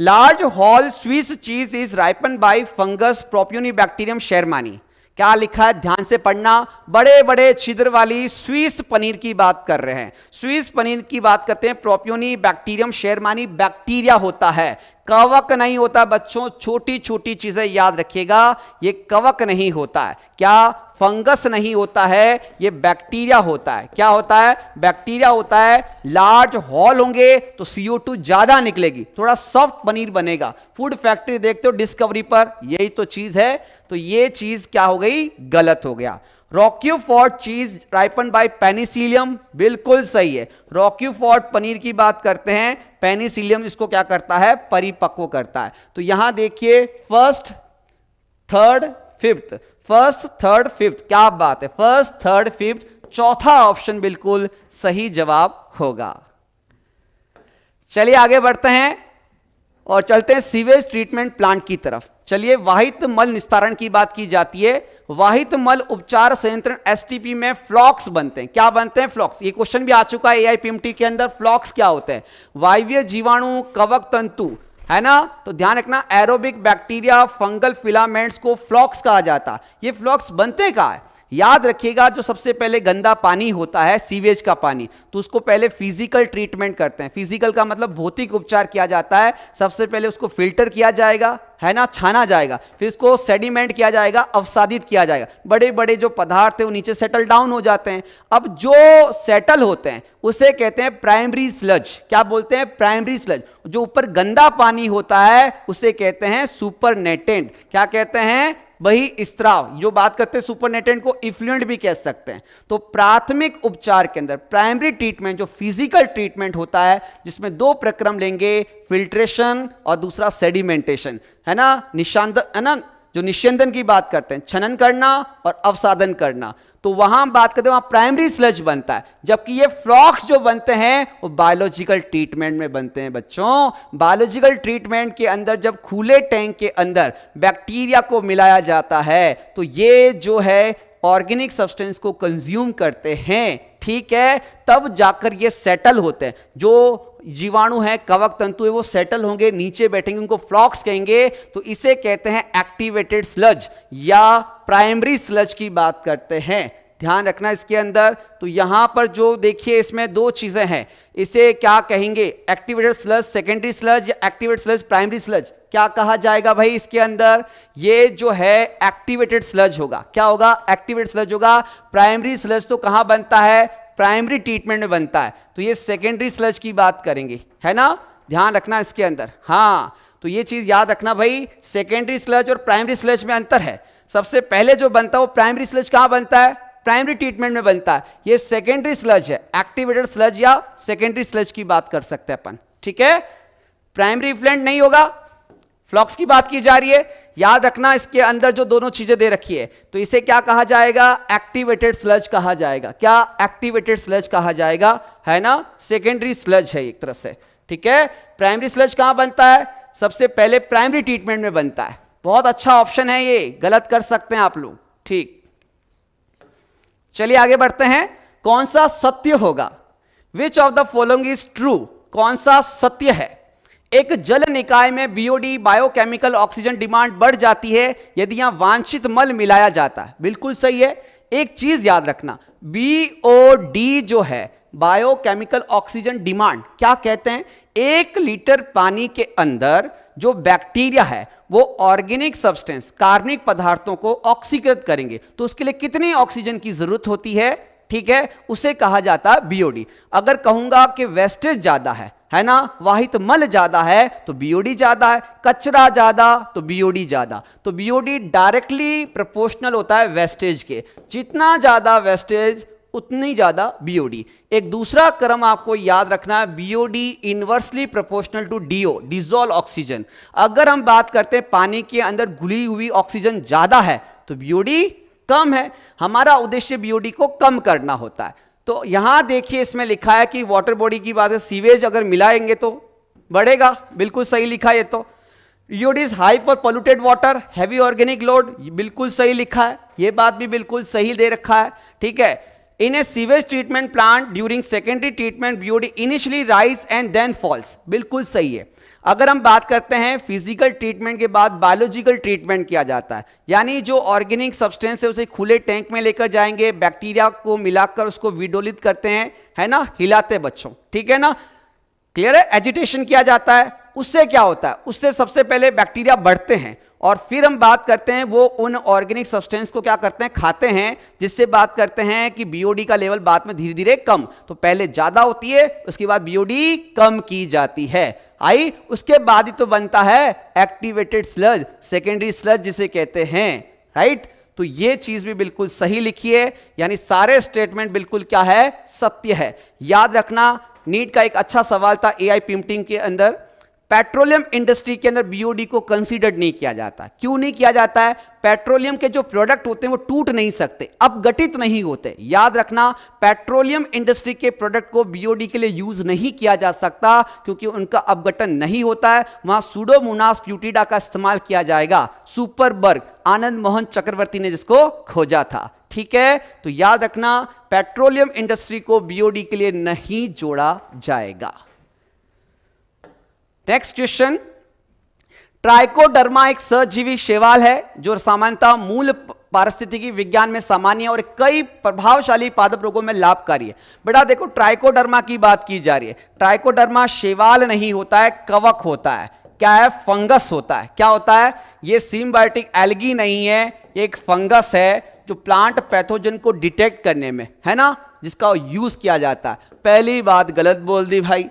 large hole Swiss cheese is ripened by fungus propionibacterium shermanii क्या लिखा है ध्यान से पढ़ना बड़े बड़े छिद्र वाली स्विस पनीर की बात कर रहे हैं स्विस पनीर की बात करते हैं प्रोप्योनी बैक्टीरियम शेरमानी बैक्टीरिया होता है कवक नहीं होता बच्चों छोटी छोटी चीजें याद रखिएगा ये कवक नहीं होता है क्या फंगस नहीं होता है ये बैक्टीरिया होता है क्या होता है बैक्टीरिया होता है लार्ज हॉल होंगे तो टू ज्यादा निकलेगी थोड़ा सॉफ्ट पनीर बनेगा फूड फैक्ट्री देखते हो डिस्कवरी पर यही तो चीज है तो ये चीज क्या हो गई गलत हो गया रॉक्यूफोर्ड चीज राइपन बाय पेनिसिलियम बिल्कुल सही है रॉक्यूफोर्ड पनीर की बात करते हैं पेनिसिलियम इसको क्या करता है परिपक्व करता है तो यहां देखिए first third fifth first third fifth क्या बात है फर्स्ट थर्ड फिफ्थ चौथा ऑप्शन बिल्कुल सही जवाब होगा चलिए आगे बढ़ते हैं और चलते हैं सीवेज ट्रीटमेंट प्लांट की तरफ चलिए वाहित मल निस्तारण की बात की जाती है वाहित मल उपचार संयंत्र एसटीपी में फ्लॉक्स बनते हैं क्या बनते हैं फ्लॉक्स ये क्वेश्चन भी आ चुका है एआईपीएमटी के अंदर फ्लॉक्स क्या होते हैं वायव्य जीवाणु कवक तंतु है ना तो ध्यान रखना एरोबिक बैक्टीरिया फंगल फिलामेंट्स को फ्लॉक्स कहा जाता है ये फ्लॉक्स बनते कहा है याद रखिएगा जो सबसे पहले गंदा पानी होता है सीवेज का पानी तो उसको पहले फिजिकल ट्रीटमेंट करते हैं फिजिकल का मतलब भौतिक उपचार किया जाता है सबसे पहले उसको फिल्टर किया जाएगा है ना छाना जाएगा फिर उसको सेडिमेंट किया जाएगा अवसादित किया जाएगा बड़े बड़े जो पदार्थ है वो नीचे सेटल डाउन हो जाते हैं अब जो सेटल होते हैं उसे कहते हैं प्राइमरी स्लज क्या बोलते हैं प्राइमरी स्लज जो ऊपर गंदा पानी होता है उसे कहते हैं सुपरनेटेंट क्या कहते हैं वही स्त्राव जो बात करते हैं सुपरनेटेंट को इफ्लुएंट भी कह सकते हैं तो प्राथमिक उपचार के अंदर प्राइमरी ट्रीटमेंट जो फिजिकल ट्रीटमेंट होता है जिसमें दो प्रक्रम लेंगे फिल्ट्रेशन और दूसरा सेडिमेंटेशन है ना निशान है ना जो निश्चंदन की बात करते हैं छनन करना और अवसाधन करना तो वहां बात करते हैं वहां प्राइमरी स्लज बनता है जबकि ये फ्लॉक्स जो बनते हैं वो बायोलॉजिकल ट्रीटमेंट में बनते हैं बच्चों बायोलॉजिकल ट्रीटमेंट के अंदर जब खुले टैंक के अंदर बैक्टीरिया को मिलाया जाता है तो ये जो है ऑर्गेनिक सब्सटेंस को कंज्यूम करते हैं ठीक है तब जाकर ये सेटल होते हैं जो जीवाणु हैं कवक तंतु है वो सेटल होंगे नीचे बैठेंगे उनको फ्लॉक्स कहेंगे तो इसे कहते हैं एक्टिवेटेड स्लज या प्राइमरी स्लज की बात करते हैं ध्यान रखना इसके अंदर तो यहां पर जो देखिए इसमें दो चीजें हैं इसे क्या कहेंगे एक्टिवेटेड स्लज सेकेंडरी स्लज या एक्टिवेट स्लज प्राइमरी स्लज क्या कहा जाएगा भाई इसके अंदर ये जो है एक्टिवेटेड स्लज होगा क्या होगा एक्टिवेटेड स्लज होगा प्राइमरी स्लज तो कहां बनता है प्राइमरी ट्रीटमेंट में बनता है तो ये सेकेंडरी स्लज की बात करेंगे है ना ध्यान रखना इसके अंदर हाँ तो ये चीज़ याद रखना भाई सेकेंडरी स्लज और प्राइमरी स्लज में अंतर है सबसे पहले जो बनता है वो प्राइमरी स्लज कहाँ बनता है प्राइमरी ट्रीटमेंट में बनता है ये सेकेंडरी स्लज है एक्टिवेटेड स्लज या सेकेंडरी स्लज की बात कर सकते हैं अपन ठीक है प्राइमरी इफ्लेंट नहीं होगा फ्लॉक्स की बात की जा रही है याद रखना इसके अंदर जो दोनों चीजें दे रखी है तो इसे क्या कहा जाएगा एक्टिवेटेड स्लज कहा जाएगा क्या एक्टिवेटेड स्लज कहा जाएगा है ना सेकेंडरी स्लज है एक तरह से ठीक है प्राइमरी स्लज कहां बनता है सबसे पहले प्राइमरी ट्रीटमेंट में बनता है बहुत अच्छा ऑप्शन है ये गलत कर सकते हैं आप लोग ठीक चलिए आगे बढ़ते हैं कौन सा सत्य होगा which of the following is true कौन सा सत्य है एक जल निकाय में बीओडी बायोकेमिकल ऑक्सीजन डिमांड बढ़ जाती है यदि यहां वांछित मल मिलाया जाता है बिल्कुल सही है एक चीज याद रखना बीओडी जो है बायोकेमिकल ऑक्सीजन डिमांड क्या कहते हैं एक लीटर पानी के अंदर जो बैक्टीरिया है वो ऑर्गेनिक सब्सटेंस कार्बनिक पदार्थों को ऑक्सीकृत करेंगे तो उसके लिए कितनी ऑक्सीजन की जरूरत होती है ठीक है उसे कहा जाता है बीओडी अगर कहूंगा कि वेस्टेज ज्यादा है है ना वाहित तो मल ज्यादा है तो बीओडी ज्यादा है कचरा ज्यादा तो बीओडी ज्यादा तो बीओडी डायरेक्टली प्रोपोर्शनल होता है वेस्टेज के जितना ज्यादा वेस्टेज उतनी ज्यादा बीओडी एक दूसरा क्रम आपको याद रखना है BOD inversely proportional to DO dissolve oxygen अगर हम बात करते हैं पानी के अंदर घुली हुई ऑक्सीजन ज्यादा है तो बीओडी कम है हमारा उद्देश्य बीओडी को कम करना होता है तो यहाँ देखिए इसमें लिखा है कि वाटर बॉडी की बात है सीवेज अगर मिलाएंगे तो बढ़ेगा बिल्कुल सही लिखा है तो यूड is high for polluted water heavy organic load बिल्कुल सही लिखा है ये बात भी बिल्कुल सही दे रखा है ठीक है in a sewage treatment plant during secondary treatment BOD initially rise and then falls बिल्कुल सही है अगर हम बात करते हैं फिजिकल ट्रीटमेंट के बाद बायोलॉजिकल ट्रीटमेंट किया जाता है यानी जो ऑर्गेनिक सब्सटेंस है उसे खुले टैंक में लेकर जाएंगे बैक्टीरिया को मिलाकर उसको विडोलित करते हैं है ना हिलाते बच्चों ठीक है ना क्लियर है एजिटेशन किया जाता है उससे क्या होता है उससे सबसे पहले बैक्टीरिया बढ़ते हैं और फिर हम बात करते हैं वो उन ऑर्गेनिक सब्सटेंस को क्या करते हैं खाते हैं जिससे बात करते हैं कि बीओडी का लेवल बाद में धीरे धीरे कम तो पहले ज़्यादा होती है उसके बाद बीओडी कम की जाती है आई उसके बाद ही तो बनता है एक्टिवेटेड स्लज सेकेंडरी स्लज जिसे कहते हैं राइट तो ये चीज भी बिल्कुल सही लिखी है यानी सारे स्टेटमेंट बिल्कुल क्या है सत्य है याद रखना नीट का एक अच्छा सवाल था एआई पिम्पटिंग के अंदर पेट्रोलियम इंडस्ट्री के अंदर बीओडी को कंसीडर नहीं किया जाता क्यों नहीं किया जाता है पेट्रोलियम के जो प्रोडक्ट होते हैं वो टूट नहीं सकते गठित नहीं होते याद रखना पेट्रोलियम इंडस्ट्री के प्रोडक्ट को बीओडी के लिए यूज नहीं किया जा सकता क्योंकि उनका अपघटन नहीं होता है वहां सुडोमोनास प्यूटिडा का इस्तेमाल किया जाएगा सुपर बर्ग आनंद मोहन चक्रवर्ती ने जिसको खोजा था ठीक है तो याद रखना पेट्रोलियम इंडस्ट्री को बीओडी के लिए नहीं जोड़ा जाएगा नेक्स्ट क्वेश्चन ट्राइकोडर्मा एक सजीवी शैवाल है जो सामान्यतः मूल पारिस्थितिकी विज्ञान में सामान्य और कई प्रभावशाली पादप रोगों में लाभकारी है बेटा देखो ट्राइकोडर्मा की बात की जा रही है ट्राइकोडर्मा शैवाल नहीं होता है कवक होता है क्या है फंगस होता है क्या होता है ये सिम्बायोटिक एल्गी नहीं है एक फंगस है जो प्लांट पैथोजन को डिटेक्ट करने में है ना जिसका यूज किया जाता है पहली बात गलत बोल दी भाई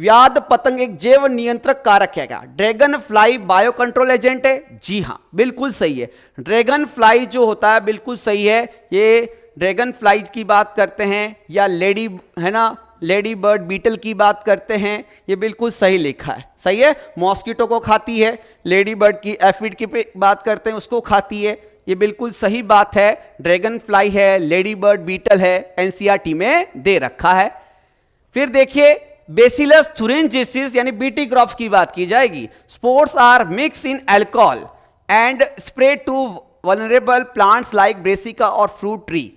व्याध पतंग एक जैव नियंत्रक कारक है क्या dragonfly biocontrol agent है जी हाँ बिल्कुल सही है ड्रैगन फ्लाई जो होता है बिल्कुल सही है ये ड्रैगन फ्लाई की बात करते हैं या लेडी है ना लेडी बर्ड बीटल की बात करते हैं ये बिल्कुल सही लिखा है सही है मॉस्किटो को खाती है लेडी बर्ड की एफिड की बात करते हैं उसको खाती है ये बिल्कुल सही बात है ड्रैगन फ्लाई है लेडी बर्ड बीटल है एनसीईआरटी e में दे रखा है फिर देखिए बेसिलस थुरेंजेसिस यानी बीटी क्रॉप्स की बात की जाएगी spores are mix in alcohol and spray to vulnerable plants like brassica और फ्रूट ट्री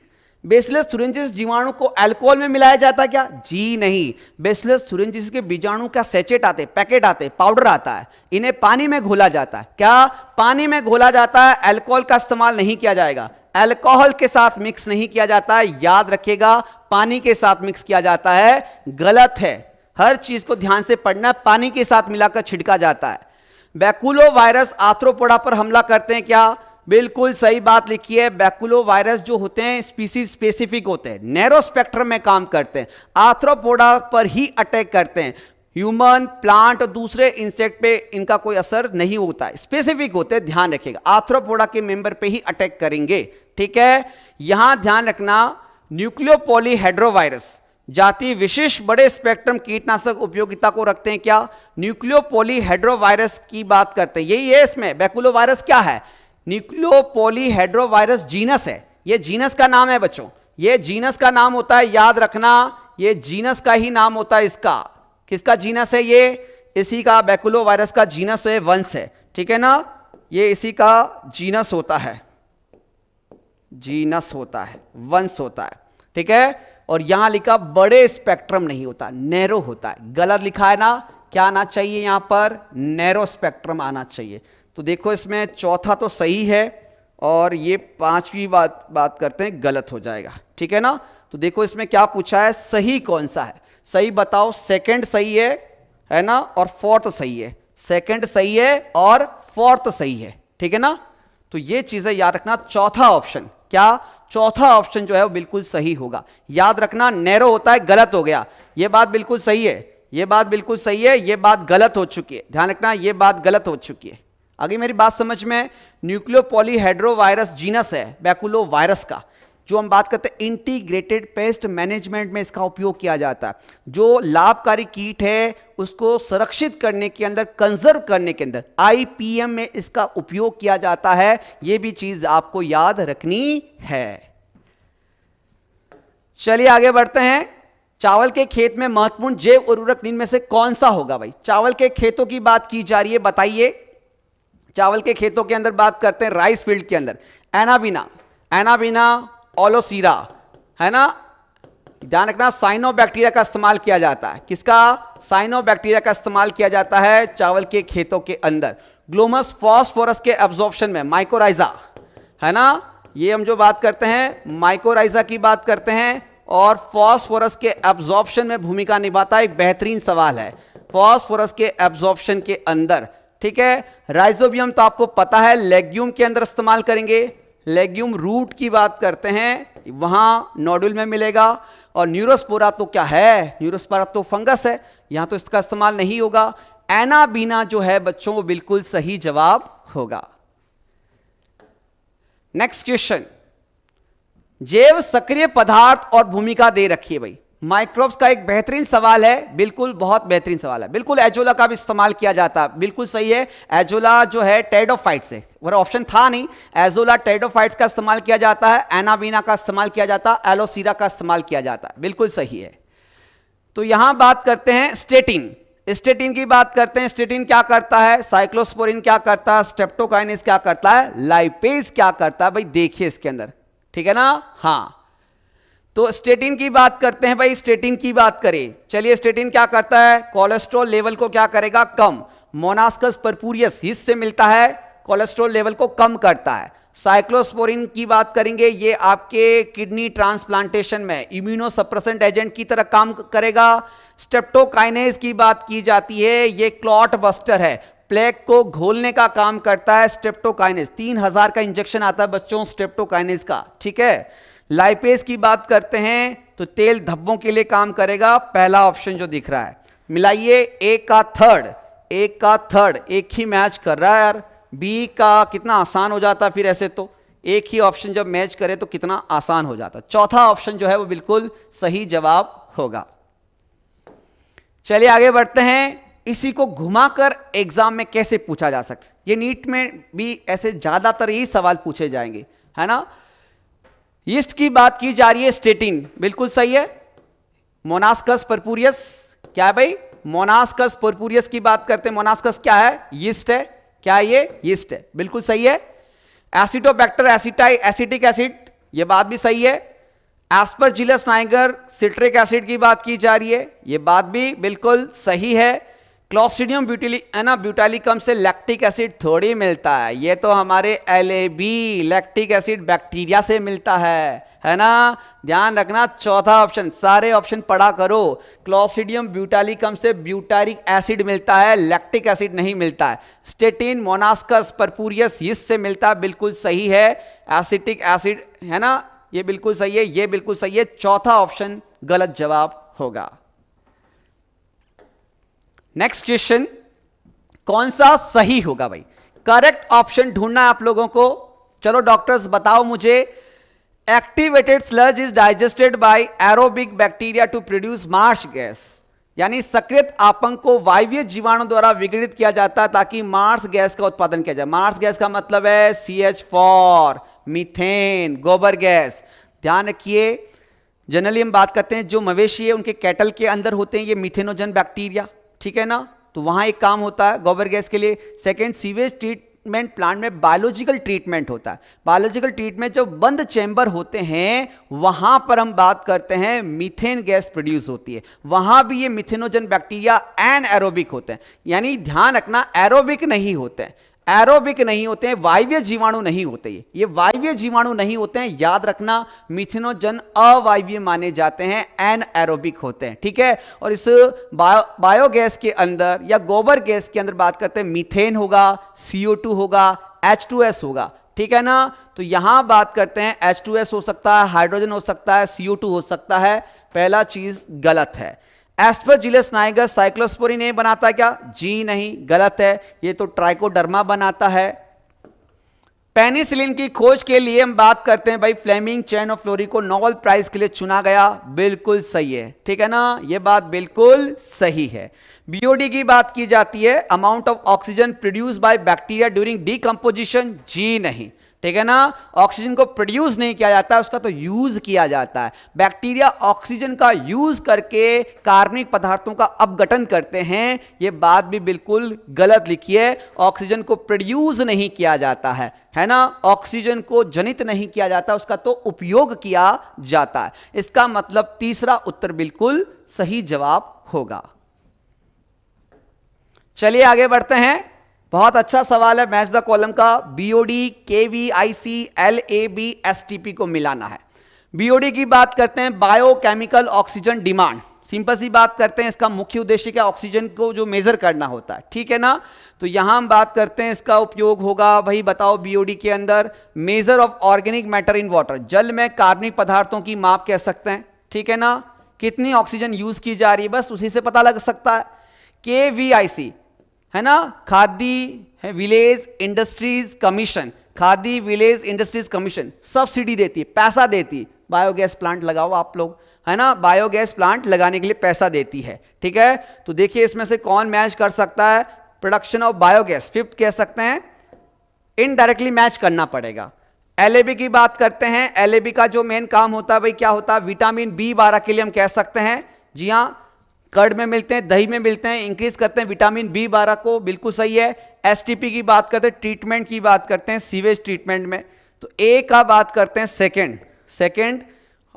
बेसिलस थुरेंजिस जीवाणु को एल्कोहल में मिलाया जाता क्या जी नहीं बेसिलस थुरेंजिस के बीजाणु का सेचेट आते पैकेट आते पाउडर आता है इन्हें पानी में घोला जाता है क्या पानी में घोला जाता है एल्कोहल का इस्तेमाल नहीं किया जाएगा एल्कोहल के साथ मिक्स नहीं किया जाता है याद रखिएगा पानी के साथ मिक्स किया जाता है गलत है हर चीज को ध्यान से पढ़ना पानी के साथ मिलाकर छिड़का जाता है बैकुलो वायरस आथ्रोपोडा पर हमला करते हैं क्या बिल्कुल सही बात लिखी है बैकुलो वायरस जो होते हैं स्पीसीज स्पेसिफिक होते हैं नैरो स्पेक्ट्रम में काम करते हैं आथ्रोपोडा पर ही अटैक करते हैं ह्यूमन प्लांट और दूसरे इंसेक्ट पे इनका कोई असर नहीं होता है स्पेसिफिक होते हैं ध्यान रखिएगा आथ्रोपोडा के मेंबर पे ही अटैक करेंगे ठीक है यहां ध्यान रखना न्यूक्लियोपोलीहाइड्रोवायरस जाति विशेष बड़े स्पेक्ट्रम कीटनाशक उपयोगिता को रखते हैं क्या न्यूक्लियोपोलीहाइड्रोवायरस की बात करते हैं यही है इसमें बैकुलोवायरस क्या है न्यूक्लियोपोलीहाइड्रोवायरस जीनस है ये जीनस का नाम है बच्चों ये जीनस का नाम होता है याद रखना ये जीनस का ही नाम होता है इसका किसका जीनस है ये इसी का बैकुलोवायरस का जीनस है वंश है ठीक है ना ये इसी का जीनस होता है जीनस होता है वंश होता है ठीक है और यहां लिखा बड़े स्पेक्ट्रम नहीं होता नैरो होता है गलत लिखा है ना क्या आना चाहिए यहां पर नैरो स्पेक्ट्रम आना चाहिए तो देखो इसमें चौथा तो सही है और ये पांचवी बात बात करते हैं गलत हो जाएगा ठीक है ना तो देखो इसमें क्या पूछा है सही कौन सा है सही बताओ सेकंड सही है है ना और फोर्थ सही है सेकंड सही है और फोर्थ सही है ठीक है ना तो ये चीजें याद रखना चौथा ऑप्शन क्या चौथा ऑप्शन जो है वो बिल्कुल सही होगा याद रखना नैरो होता है गलत हो गया ये बात बिल्कुल सही है ये बात बिल्कुल सही है ये बात गलत हो चुकी है ध्यान रखना ये बात गलत हो चुकी है आगे मेरी बात समझ में न्यूक्लियो पॉलीहेड्रोवायरस जीनस है बैकुलो वायरस का जो हम बात करते हैं इंटीग्रेटेड पेस्ट मैनेजमेंट में इसका उपयोग किया जाता है जो लाभकारी कीट है उसको संरक्षित करने के अंदर कंजर्व करने के अंदर आईपीएम में इसका उपयोग किया जाता है यह भी चीज आपको याद रखनी है चलिए आगे बढ़ते हैं चावल के खेत में महत्वपूर्ण जैव उर्वरक दिन में से कौन सा होगा भाई चावल के खेतों की बात की जा रही है बताइए चावल के खेतों के अंदर बात करते हैं राइस फील्ड के अंदर एनाबीना एनाबीना ओलोसीरा है ना ध्यान रखना साइनो बैक्टीरिया का इस्तेमाल किया जाता है किसका साइनो बैक्टीरिया का इस्तेमाल किया जाता है चावल के खेतों के अंदर ग्लोमस फॉस्फोरस के एब्जॉर्प्शन में माइकोराइजा है ना ये हम जो बात करते हैं माइकोराइजा की बात करते हैं और फॉस्फोरस के एब्जॉर्प्शन में भूमिका निभाता एक बेहतरीन सवाल है फॉस्फोरस के एब्जॉर्प्शन के अंदर ठीक है राइजोबियम तो आपको पता है लेग्यूम के अंदर इस्तेमाल करेंगे लेग्यूम रूट की बात करते हैं वहां नोडुल में मिलेगा और न्यूरोस्पोरा तो क्या है न्यूरोस्पोरा तो फंगस है यहां तो इसका इस्तेमाल नहीं होगा एना बीना जो है बच्चों वो बिल्कुल सही जवाब होगा नेक्स्ट क्वेश्चन जैव सक्रिय पदार्थ और भूमिका दे रखी है भाई माइक्रोब्स का एक बेहतरीन सवाल है बिल्कुल बहुत बेहतरीन सवाल है बिल्कुल एजोला का भी इस्तेमाल किया जाता है बिल्कुल सही है एजोला जो है टेडोफाइट से वह ऑप्शन था नहीं एजोला टेडोफाइट्स का इस्तेमाल किया जाता है एनाबीना का इस्तेमाल किया जाता है एलोसीरा का इस्तेमाल किया जाता है बिल्कुल सही है तो यहां बात करते हैं स्टेटिन स्टेटिन की बात करते हैं स्टेटिन क्या करता है साइक्लोस्पोरिन क्या करता है स्टेप्टोकाइनिस क्या करता है लाइपेज क्या करता है भाई देखिए इसके अंदर ठीक है ना हाँ तो स्टेटिन की बात करते हैं भाई स्टेटिन की बात करें चलिए स्टेटिन क्या करता है कोलेस्ट्रॉल लेवल को क्या करेगा कम मोनास्कस परपूरियस हिस्से मिलता है कोलेस्ट्रॉल लेवल को कम करता है साइक्लोस्पोरिन की बात करेंगे ये आपके किडनी ट्रांसप्लांटेशन में इम्यूनो सप्रेसेंट एजेंट की तरह काम करेगा स्टेप्टोकाइनेज की बात की जाती है ये क्लॉट बस्टर है प्लेग को घोलने का काम करता है स्टेप्टोकाइनेज तीन हजार का इंजेक्शन आता है बच्चों स्टेप्टोकाइनेज का ठीक है लाइपेज की बात करते हैं तो तेल धब्बों के लिए काम करेगा पहला ऑप्शन जो दिख रहा है मिलाइए एक का थर्ड एक का थर्ड एक ही मैच कर रहा है यार बी का कितना आसान हो जाता फिर ऐसे तो एक ही ऑप्शन जब मैच करे तो कितना आसान हो जाता चौथा ऑप्शन जो है वो बिल्कुल सही जवाब होगा चलिए आगे बढ़ते हैं इसी को घुमाकर एग्जाम में कैसे पूछा जा सकता ये नीट में भी ऐसे ज्यादातर ही सवाल पूछे जाएंगे है ना यीस्ट की बात की जा रही है स्टेटिन बिल्कुल सही है मोनास्कस परपूरियस क्या है भाई मोनास्कस परपूरियस की बात करते हैं मोनास्कस क्या है यीस्ट है क्या ये यीस्ट है बिल्कुल सही है एसिटोबैक्टर एसिटाई एसिटिक एसिड ये बात भी सही है Aspergillus niger citric acid की बात की जा रही है ये बात भी बिल्कुल सही है क्लोस्ट्रीडियम ब्यूटिली ब्यूटालिकम से लैक्टिक एसिड थोड़ी मिलता है ये तो हमारे एल लैक्टिक एसिड बैक्टीरिया से मिलता है है ना ध्यान रखना चौथा ऑप्शन सारे ऑप्शन पढ़ा करो क्लोसिडियम ब्यूटालिकम से ब्यूटारिक एसिड मिलता है लैक्टिक एसिड नहीं मिलता है स्टेटिन मोनास्कस परपूरियस से मिलता है बिल्कुल सही है एसिटिक एसिड है ना ये बिल्कुल सही है ये बिल्कुल सही है चौथा ऑप्शन गलत जवाब होगा नेक्स्ट क्वेश्चन कौन सा सही होगा भाई करेक्ट ऑप्शन ढूंढना है आप लोगों को चलो डॉक्टर्स बताओ मुझे activated sludge is digested by aerobic bacteria to produce marsh gas यानी सक्रिय आपंग को वायव्य जीवाणु द्वारा विघटित किया जाता है ताकि मार्स गैस का उत्पादन किया जाए मार्स गैस का मतलब है सी एच फोर मिथेन गोबर गैस ध्यान रखिए जनरली हम बात करते हैं जो मवेशी है उनके कैटल के अंदर होते हैं ये मिथेनोजन बैक्टीरिया ठीक है ना तो वहां एक काम होता है गोबर गैस के लिए सेकेंड सीवेज ट्रीटमेंट प्लांट में बायोलॉजिकल ट्रीटमेंट होता है बायोलॉजिकल ट्रीटमेंट जो बंद चैंबर होते हैं वहां पर हम बात करते हैं मीथेन गैस प्रोड्यूस होती है वहां भी ये मिथेनोजन बैक्टीरिया एन एरोबिक होते हैं यानी ध्यान रखना एरोबिक नहीं होते हैं एरोबिक नहीं होते हैं वायव्य जीवाणु नहीं होते ये ये वायव्य जीवाणु नहीं होते हैं याद रखना मिथिनोजन अवायव्य माने जाते हैं एन एरोबिक होते हैं ठीक है और इस बायो बायोगैस के अंदर या गोबर गैस के अंदर बात करते हैं मीथेन होगा टू होगा एस होगा ठीक है ना तो यहां बात करते हैं एस हो सकता है हाइड्रोजन हो सकता है टू हो सकता है पहला चीज गलत है एस्परजिलस नाइगस साइक्लोस्पोरिन ए बनाता क्या जी नहीं गलत है ये तो ट्राइकोडर्मा बनाता है पेनिसिलिन की खोज के लिए हम बात करते हैं भाई फ्लेमिंग चैन ऑफ फ्लोरी को नोबल प्राइज के लिए चुना गया बिल्कुल सही है ठीक है ना ये बात बिल्कुल सही है बीओडी की बात की जाती है amount of oxygen produce by bacteria during decomposition जी नहीं ठीक है ना ऑक्सीजन को प्रोड्यूस नहीं किया जाता उसका तो यूज किया जाता है बैक्टीरिया ऑक्सीजन का यूज करके कार्बनिक पदार्थों का अपघटन करते हैं ये बात भी बिल्कुल गलत लिखी है ऑक्सीजन को प्रोड्यूस नहीं किया जाता है है ना ऑक्सीजन को जनित नहीं किया जाता उसका तो उपयोग किया जाता है इसका मतलब तीसरा उत्तर बिल्कुल सही जवाब होगा चलिए आगे बढ़ते हैं बहुत अच्छा सवाल है मैच द कॉलम का BOD K V I C L A B S T P को मिलाना है बीओडी की बात करते हैं बायोकेमिकल ऑक्सीजन डिमांड सिंपल सी बात करते हैं इसका मुख्य उद्देश्य क्या ऑक्सीजन को जो मेजर करना होता है ठीक है ना तो यहां हम बात करते हैं इसका उपयोग होगा वही बताओ बीओडी के अंदर measure of organic matter in water जल में कार्बनिक पदार्थों की माप कह सकते हैं ठीक है ना कितनी ऑक्सीजन यूज की जा रही है बस उसी से पता लग सकता है के वी आई सी है ना Khadi village industries commission Khadi village industries commission subsidy देती है पैसा देती है बायोगैस प्लांट लगाओ आप लोग है ना बायोगैस प्लांट लगाने के लिए पैसा देती है ठीक है तो देखिए इसमें से कौन मैच कर सकता है प्रोडक्शन ऑफ बायोगैस फिफ्थ कह सकते हैं इनडायरेक्टली मैच करना पड़ेगा एल की बात करते हैं एल का जो मेन काम होता है भाई क्या होता है विटामिन बी बारह के लिए हम कह सकते हैं जी हाँ कर्ड में मिलते हैं दही में मिलते हैं इंक्रीज करते हैं विटामिन बी बारह को बिल्कुल सही है एसटीपी की बात करते हैं ट्रीटमेंट की बात करते हैं सीवेज ट्रीटमेंट में तो ए का बात करते हैं सेकेंड सेकेंड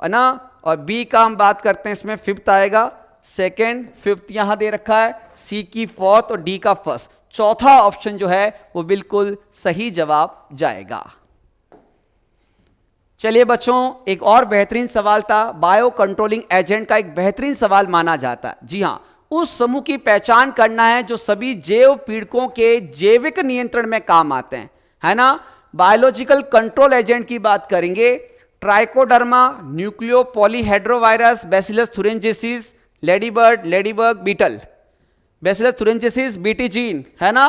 है ना और बी का हम बात करते हैं इसमें फिफ्थ आएगा सेकेंड फिफ्थ यहाँ दे रखा है सी की फोर्थ और डी का फर्स्ट चौथा ऑप्शन जो है वो बिल्कुल सही जवाब जाएगा चलिए बच्चों एक और बेहतरीन सवाल था बायो कंट्रोलिंग एजेंट का एक बेहतरीन सवाल माना जाता है जी हाँ उस समूह की पहचान करना है जो सभी जैव पीड़कों के जैविक नियंत्रण में काम आते हैं है ना बायोलॉजिकल कंट्रोल एजेंट की बात करेंगे Trichoderma nucleopolyhedrovirus Bacillus thuringiensis ladybird ladybird beetle Bacillus thuringiensis BT gene है ना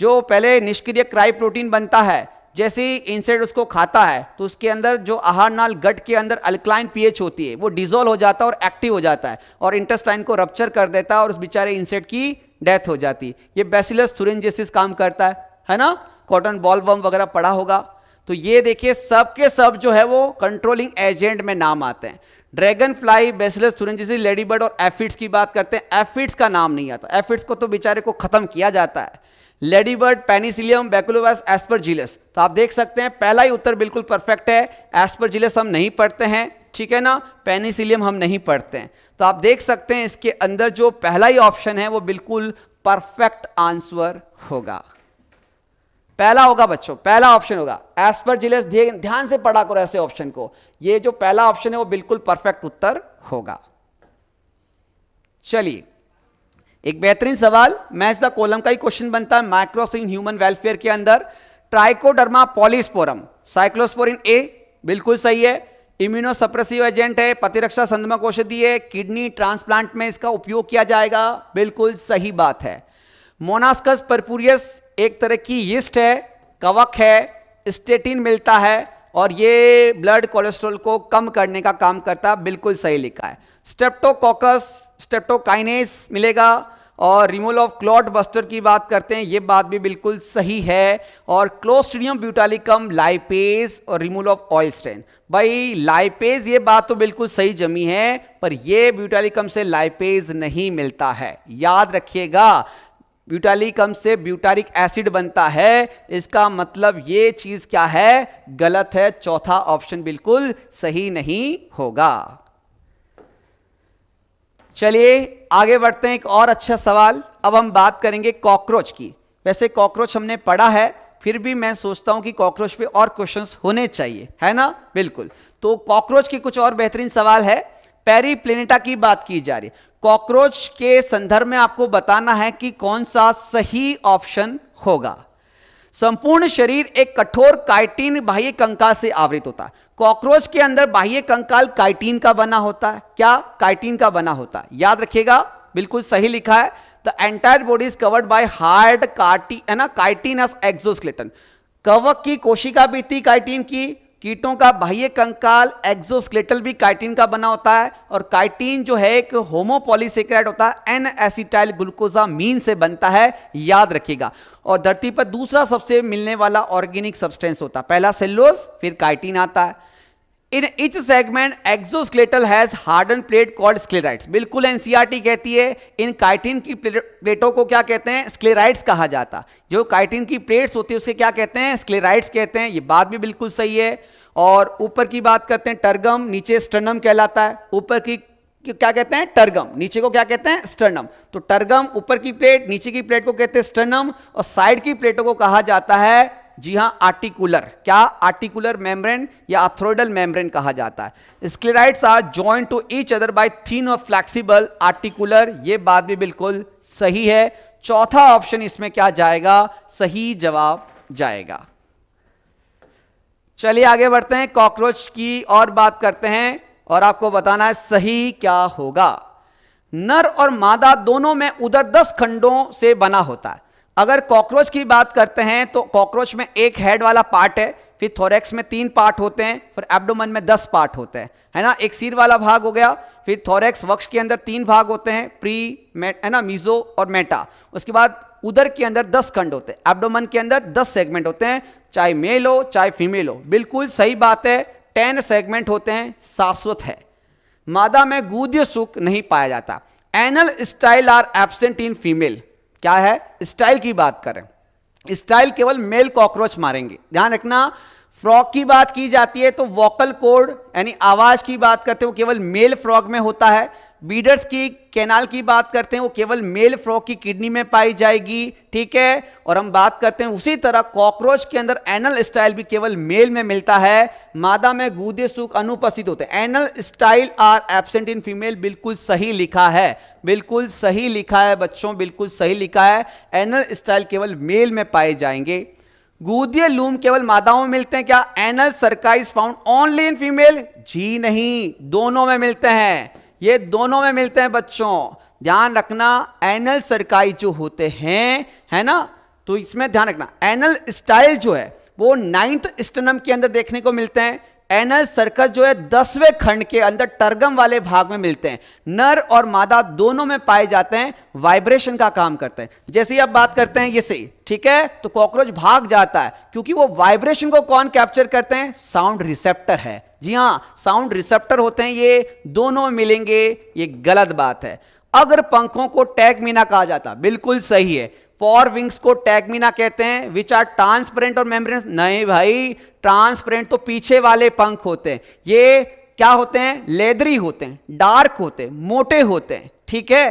जो पहले निष्क्रिय क्राई प्रोटीन बनता है जैसे ही इंसेक्ट उसको खाता है तो उसके अंदर जो आहार नाल गट के अंदर अल्कलाइन पीएच होती है वो डिजोल्व हो जाता है और एक्टिव हो जाता है और इंटेस्टाइन को रप्चर कर देता है और उस बेचारे इंसेक्ट की डेथ हो जाती है ये बेसिलस थुरेंजेसिस काम करता है है ना कॉटन बॉल बम वगैरह पड़ा होगा तो ये देखिए सब के सब जो है वो कंट्रोलिंग एजेंट में नाम आते हैं dragonfly Bacillus thuringiensis ladybird और एफिड्स की बात करते हैं एफिड्स का नाम नहीं आता एफिड्स को तो बेचारे को खत्म किया जाता है ladybird Penicillium Penicillium asper Aspergillus तो आप देख सकते हैं पहला ही उत्तर बिल्कुल परफेक्ट है एस्परजिलस हम नहीं पढ़ते हैं ठीक है ना पेनिसिलियम हम नहीं पढ़ते हैं तो आप देख सकते हैं इसके अंदर जो पहला ही ऑप्शन है वो बिल्कुल परफेक्ट आंसर होगा पहला होगा बच्चों पहला ऑप्शन होगा एस्परजिलस ध्यान से पढ़ा करो ऐसे ऑप्शन को ये जो पहला ऑप्शन है वो बिल्कुल परफेक्ट उत्तर होगा चलिए एक बेहतरीन सवाल मैच द कोलम का ही क्वेश्चन बनता है माइक्रोस इन ह्यूमन वेलफेयर के अंदर ट्राइकोडर्मा पॉलिस्पोरम साइक्लोस्पोरिन ए बिल्कुल सही है इम्यूनोसप्रेसिव एजेंट है प्रतिरक्षा संधमक औषधि है किडनी ट्रांसप्लांट में इसका उपयोग किया जाएगा बिल्कुल सही बात है मोनास्कस परपुरियस एक तरह की यिस्ट है कवक है स्टेटिन मिलता है और ये ब्लड कोलेस्ट्रॉल को कम करने का काम करता है बिल्कुल सही लिखा है स्टेप्टोकॉकस स्टेप्टोकाइनेस मिलेगा और रिमूवल ऑफ क्लॉट बस्टर की बात करते हैं ये बात भी बिल्कुल सही है और क्लोस्ट्रियम ब्यूटालिकम लाइपेज और रिमूवल ऑफ ऑयल स्टेन भाई लाइपेज ये बात तो बिल्कुल सही जमी है पर ये ब्यूटालिकम से लाइपेज नहीं मिलता है याद रखिएगा ब्यूटालिकम से ब्यूटारिक एसिड बनता है इसका मतलब ये चीज़ क्या है गलत है चौथा ऑप्शन बिल्कुल सही नहीं होगा चलिए आगे बढ़ते हैं एक और अच्छा सवाल अब हम बात करेंगे कॉकरोच की वैसे कॉकरोच हमने पढ़ा है फिर भी मैं सोचता हूं कि कॉकरोच पे और क्वेश्चंस होने चाहिए है ना बिल्कुल तो कॉकरोच की कुछ और बेहतरीन सवाल है पेरी प्लेनेटा की बात की जा रही कॉकरोच के संदर्भ में आपको बताना है कि कौन सा सही ऑप्शन होगा संपूर्ण शरीर एक कठोर काइटिन बाह्य कंका से आवृत होता है कॉकरोच के अंदर बाह्य कंकाल काइटीन का बना होता है क्या काइटीन का बना होता है याद रखिएगा बिल्कुल सही लिखा है the entire body is covered by hard कार्टी है ना काइटीन एस एक्सोस्केलेटन कवक की कोशिका भी थी काइटीन की कीटों का बाह्य कंकाल एक्सोस्केलेटल भी काइटिन का बना होता है और काइटिन जो है एक होमोपोलीसेक्राइड होता है एन एसिटाइल मीन से बनता है याद रखिएगा और धरती पर दूसरा सबसे मिलने वाला ऑर्गेनिक सब्सटेंस होता है पहला सेल्लोज फिर काइटिन आता है in each segment exoskeletal has harden plate called sclerites बिल्कुल एनसीईआरटी कहती है इन काइटिन की प्लेटों को क्या कहते हैं स्क्लेराइट्स कहा जाता जो काइटिन की प्लेट्स होती है उसे क्या कहते हैं स्क्लेराइट्स कहते हैं ये बात भी बिल्कुल सही है और ऊपर की बात करते हैं टर्गम नीचे स्टर्नम कहलाता है ऊपर की क्या कहते हैं टर्गम नीचे को क्या कहते हैं स्टर्नम तो टर्गम ऊपर की प्लेट नीचे की प्लेट को कहते हैं स्टर्नम और साइड की प्लेटों को कहा जाता है जी हाँ आर्टिकुलर क्या आर्टिकुलर मेम्ब्रेन या आर्थ्रोइडल मेम्ब्रेन कहा जाता है sclerites are joint to each other by thin और फ्लेक्सिबल आर्टिकुलर ये बात भी बिल्कुल सही है चौथा ऑप्शन इसमें क्या जाएगा सही जवाब जाएगा चलिए आगे बढ़ते हैं कॉकरोच की और बात करते हैं और आपको बताना है सही क्या होगा नर और मादा दोनों में उधर दस खंडों से बना होता है अगर कॉकरोच की बात करते हैं तो कॉकरोच में एक हेड वाला पार्ट है फिर थोरेक्स में तीन पार्ट होते हैं फिर एब्डोमन में दस पार्ट होते हैं है ना एक सिर वाला भाग हो गया फिर थोरेक्स वक्ष के अंदर तीन भाग होते हैं प्री है ना मीजो और मेटा उसके बाद उधर के अंदर दस खंड होते हैं एब्डोमन के अंदर दस सेगमेंट होते हैं चाहे मेल हो चाहे फीमेल हो बिल्कुल सही बात है टेन सेगमेंट होते हैं शाश्वत है मादा में गूद्य सुख नहीं पाया जाता anal styles are absent in female क्या है स्टाइल की बात करें स्टाइल केवल मेल कॉकरोच मारेंगे ध्यान रखना फ्रॉग की बात की जाती है तो वोकल कोड यानी आवाज की बात करते हो केवल मेल फ्रॉग में होता है बीडर्स की कैनाल की बात करते हैं वो केवल मेल फ्रॉक की किडनी में पाई जाएगी ठीक है और हम बात करते हैं उसी तरह कॉकरोच के अंदर एनल स्टाइल भी केवल मेल में मिलता है मादा में गूदे सुख अनुपस्थित होते हैं anal styles are absent in female बिल्कुल सही लिखा है बिल्कुल सही लिखा है बच्चों बिल्कुल सही लिखा है एनल स्टाइल केवल मेल में पाए जाएंगे गूदीय लूम केवल मादाओं में मिलते हैं क्या anal cerci found only in female जी नहीं दोनों में मिलते हैं ये दोनों में मिलते हैं बच्चों ध्यान रखना एनल सरकाई जो होते हैं है ना तो इसमें ध्यान रखना एनल स्टाइल जो है वो नाइन्थ स्टनम के अंदर देखने को मिलते हैं एनल सर्कस जो है दसवें खंड के अंदर टर्गम वाले भाग में मिलते हैं नर और मादा दोनों में पाए जाते हैं वाइब्रेशन का काम करते हैं जैसे आप बात करते हैं ये से ठीक है तो कॉकरोच भाग जाता है क्योंकि वो वाइब्रेशन को कौन कैप्चर करते हैं साउंड रिसेप्टर है जी हाँ साउंड रिसेप्टर होते हैं ये दोनों मिलेंगे ये गलत बात है अगर पंखों को टैग मीना कहा जाता बिल्कुल सही है फोर विंग्स को टैगमिना कहते हैं विच आर ट्रांसपेरेंट और मेम्ब्रेन नहीं भाई ट्रांसपेरेंट तो पीछे वाले पंख होते हैं ये क्या होते हैं लेदरी होते हैं डार्क होते हैं मोटे होते हैं ठीक है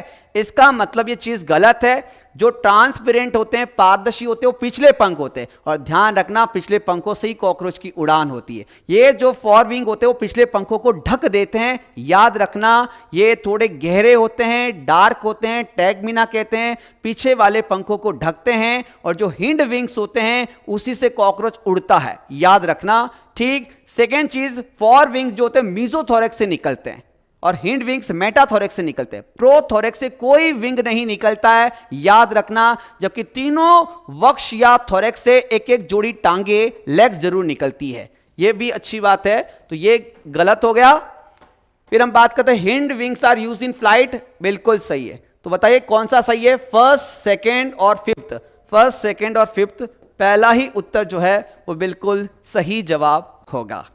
इसका मतलब ये चीज गलत है जो ट्रांसपेरेंट होते हैं पारदर्शी होते हैं वो पिछले पंख होते हैं और ध्यान रखना पिछले पंखों से ही कॉकरोच की उड़ान होती है ये जो फॉर विंग होते हैं वो पिछले पंखों को ढक देते हैं याद रखना ये थोड़े गहरे होते हैं डार्क होते हैं टैगमिना कहते हैं पीछे वाले पंखों को ढकते हैं और जो हिंड विंग्स होते हैं उसी से कॉकरोच उड़ता है याद रखना ठीक सेकेंड चीज फॉर विंग्स जो होते हैं मीजोथोरेक्स से निकलते हैं और हिंड विंग्स मेटाथोरेक्स से निकलते हैं प्रोथोरेक्स से कोई विंग नहीं निकलता है याद रखना जबकि तीनों वक्ष या थोरेक्स से एक एक जोड़ी टांगे लेग्स जरूर निकलती है ये भी अच्छी बात है तो ये गलत हो गया फिर हम बात करते हैं hind wings are use in flight बिल्कुल सही है तो बताइए कौन सा सही है फर्स्ट सेकेंड और फिफ्थ फर्स्ट सेकेंड और फिफ्थ पहला ही उत्तर जो है वो बिल्कुल सही जवाब होगा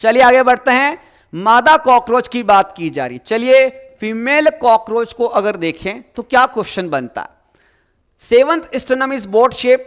चलिए आगे बढ़ते हैं मादा कॉकरोच की बात की जा रही चलिए फीमेल कॉकरोच को अगर देखें तो क्या क्वेश्चन बनता है seventh sternum is boat shape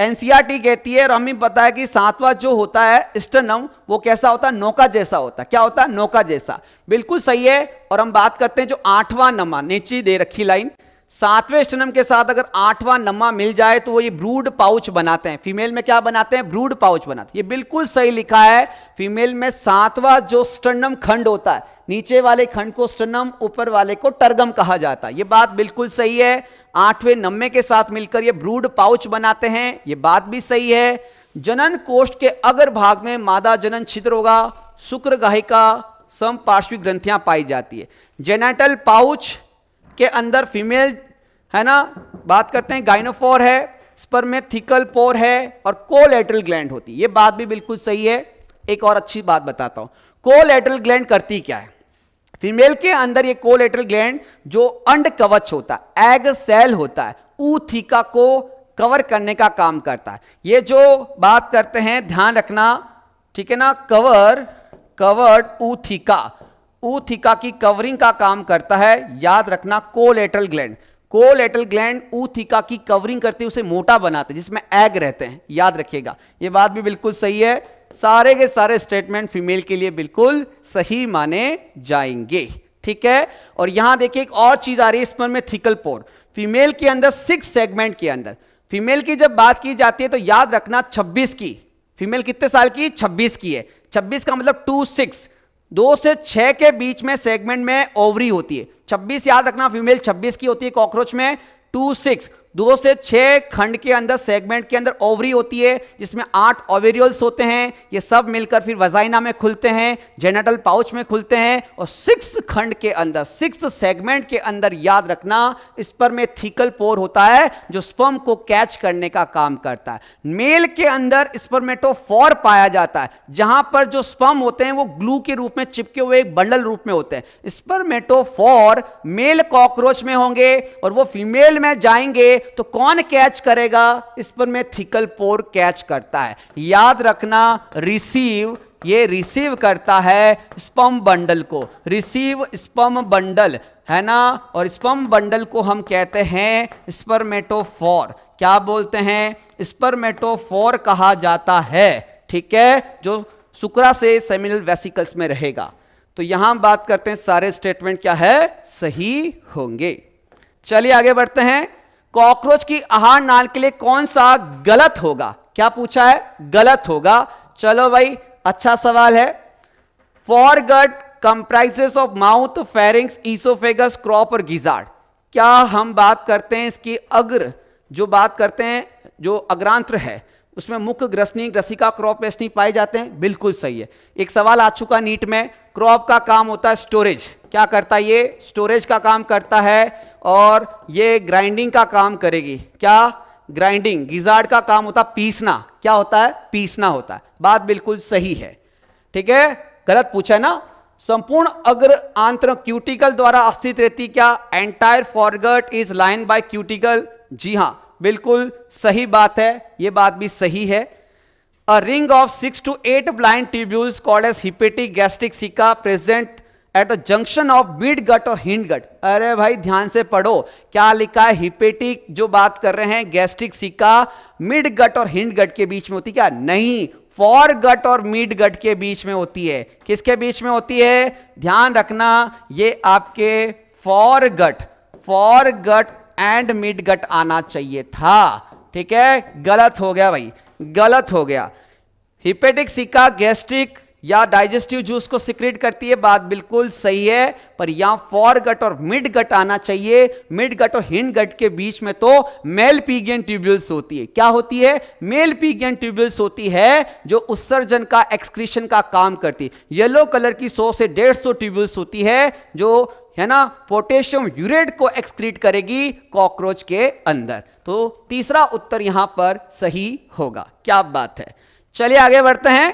NCERT कहती है और हमें पता है कि सातवां जो होता है स्टनम वो कैसा होता है नौका जैसा होता है क्या होता है नौका जैसा बिल्कुल सही है और हम बात करते हैं जो आठवां नमा नीचे दे रखी लाइन सातवें स्टनम के साथ अगर आठवां नम्मा मिल जाए तो वो ये ब्रूड पाउच बनाते हैं फीमेल में क्या बनाते हैं ब्रूड पाउच बनाते हैं ये बिल्कुल सही लिखा है फीमेल में सातवां जो स्टनम खंड होता है नीचे वाले खंड को स्टनम ऊपर वाले को टर्गम कहा जाता है ये बात बिल्कुल सही है आठवें नम्मे के साथ मिलकर ये ब्रूड पाउच बनाते हैं ये बात भी सही है जनन कोष्ठ के अगर भाग में मादा जनन छिद्र होगा शुक्र गाहिका पार्श्विक ग्रंथियां पाई जाती है जेनेटल पाउच के अंदर फीमेल है ना बात करते हैं गाइनोफोर है स्पर में थिकल पोर है और कोलेटरल ग्लैंड होती है ये बात भी बिल्कुल सही है एक और अच्छी बात बताता हूँ कोलेटरल ग्लैंड करती क्या है फीमेल के अंदर ये कोलेटरल ग्लैंड जो अंड कवच होता है एग सेल होता है ऊथिका को कवर करने का काम करता है ये जो बात करते हैं ध्यान रखना ठीक है ना कवर कवर्ड ऊथिका ऊथिका की कवरिंग का काम करता है याद रखना collateral gland collateral gland ootheca की कवरिंग करते उसे मोटा बनाते जिसमें एग रहते हैं याद रखिएगा ये बात भी बिल्कुल सही है सारे के सारे स्टेटमेंट फीमेल के लिए बिल्कुल सही माने जाएंगे ठीक है और यहां देखिए एक और चीज आ रही है इस पर में थिकल पोर फीमेल के अंदर सिक्स सेगमेंट के अंदर फीमेल की जब बात की जाती है तो याद रखना 26 की फीमेल कितने साल की 26 की है 26 का मतलब टू सिक्स दो से छह के बीच में सेगमेंट में ओवरी होती है 26 याद रखना फीमेल 26 की होती है कॉकरोच में टू सिक्स दो से छः खंड के अंदर सेगमेंट के अंदर ओवरी होती है जिसमें आठ ओवेरियल्स होते हैं ये सब मिलकर फिर वजाइना में खुलते हैं जेनेटल पाउच में खुलते हैं और सिक्स खंड के अंदर सिक्स सेगमेंट के अंदर याद रखना इस पर में थीकल पोर होता है जो स्पर्म को कैच करने का काम करता है मेल के अंदर फॉर पाया जाता है जहां पर जो स्पर्म होते हैं वो ग्लू के रूप में चिपके हुए एक बंडल रूप में होते हैं फॉर मेल कॉकरोच में होंगे और वो फीमेल में जाएंगे तो कौन कैच करेगा इस पर मैं थिकल पोर कैच करता है याद रखना रिसीव ये रिसीव करता है स्पम बंडल को रिसीव स्पम बंडल है ना और स्पम बंडल को हम कहते हैं स्पर्मेटोफोर क्या बोलते हैं स्पर्मेटोफोर कहा जाता है ठीक है जो शुक्रा से सेमिनल वेसिकल्स में रहेगा तो यहां बात करते हैं सारे स्टेटमेंट क्या है सही होंगे चलिए आगे बढ़ते हैं कॉकरोच की आहार नाल के लिए कौन सा गलत होगा क्या पूछा है गलत होगा चलो भाई अच्छा सवाल है foregut comprises of mouth pharynx oesophagus crop और गिजार्ड क्या हम बात करते हैं इसकी अग्र जो बात करते हैं जो अग्रांत्र है उसमें मुख्य ग्रसनी ग्रसिका क्रॉप वेस्टनी पाए जाते हैं बिल्कुल सही है एक सवाल आ चुका नीट में क्रॉप का काम होता है स्टोरेज क्या करता है ये स्टोरेज का काम करता है और ये ग्राइंडिंग का काम करेगी क्या ग्राइंडिंग गिजार्ड का काम होता पीसना क्या होता है पीसना होता है बात बिल्कुल सही है ठीक है गलत पूछा ना संपूर्ण अग्र आंत्र क्यूटिकल द्वारा अस्थित रहती क्या entire foregut is line by cuticle जी हां बिल्कुल सही बात है ये बात भी सही है a ring of six to eight blind tubules called as hepatic gastric caeca present at the junction of midgut और हिंड गट अरे भाई ध्यान से पढ़ो क्या लिखा है हिपेटिक जो बात कर रहे हैं गैस्ट्रिक सिक्का मिड गट और हिंड गट के बीच में होती क्या नहीं फॉर गट और मिड गट के बीच में होती है किसके बीच में होती है ध्यान रखना ये आपके foregut foregut and midgut आना चाहिए था ठीक है गलत हो गया भाई गलत हो गया हिपेटिक सिक्का गैस्ट्रिक या डाइजेस्टिव जूस को सिक्रेट करती है बात बिल्कुल सही है पर यहां फॉर गट और मिड गट आना चाहिए मिड गट और हिंड गट के बीच में तो मेल पीगियन ट्यूब्यूल्स होती है क्या होती है मेल पीगियन ट्यूब्यूल्स होती है जो उत्सर्जन का एक्सक्रीशन का काम करती है येलो कलर की 100 से 150 ट्यूब्यूल्स होती है जो है ना पोटेशियम यूरेट को एक्सक्रीट करेगी कॉकरोच के अंदर तो तीसरा उत्तर यहां पर सही होगा क्या बात है चलिए आगे बढ़ते हैं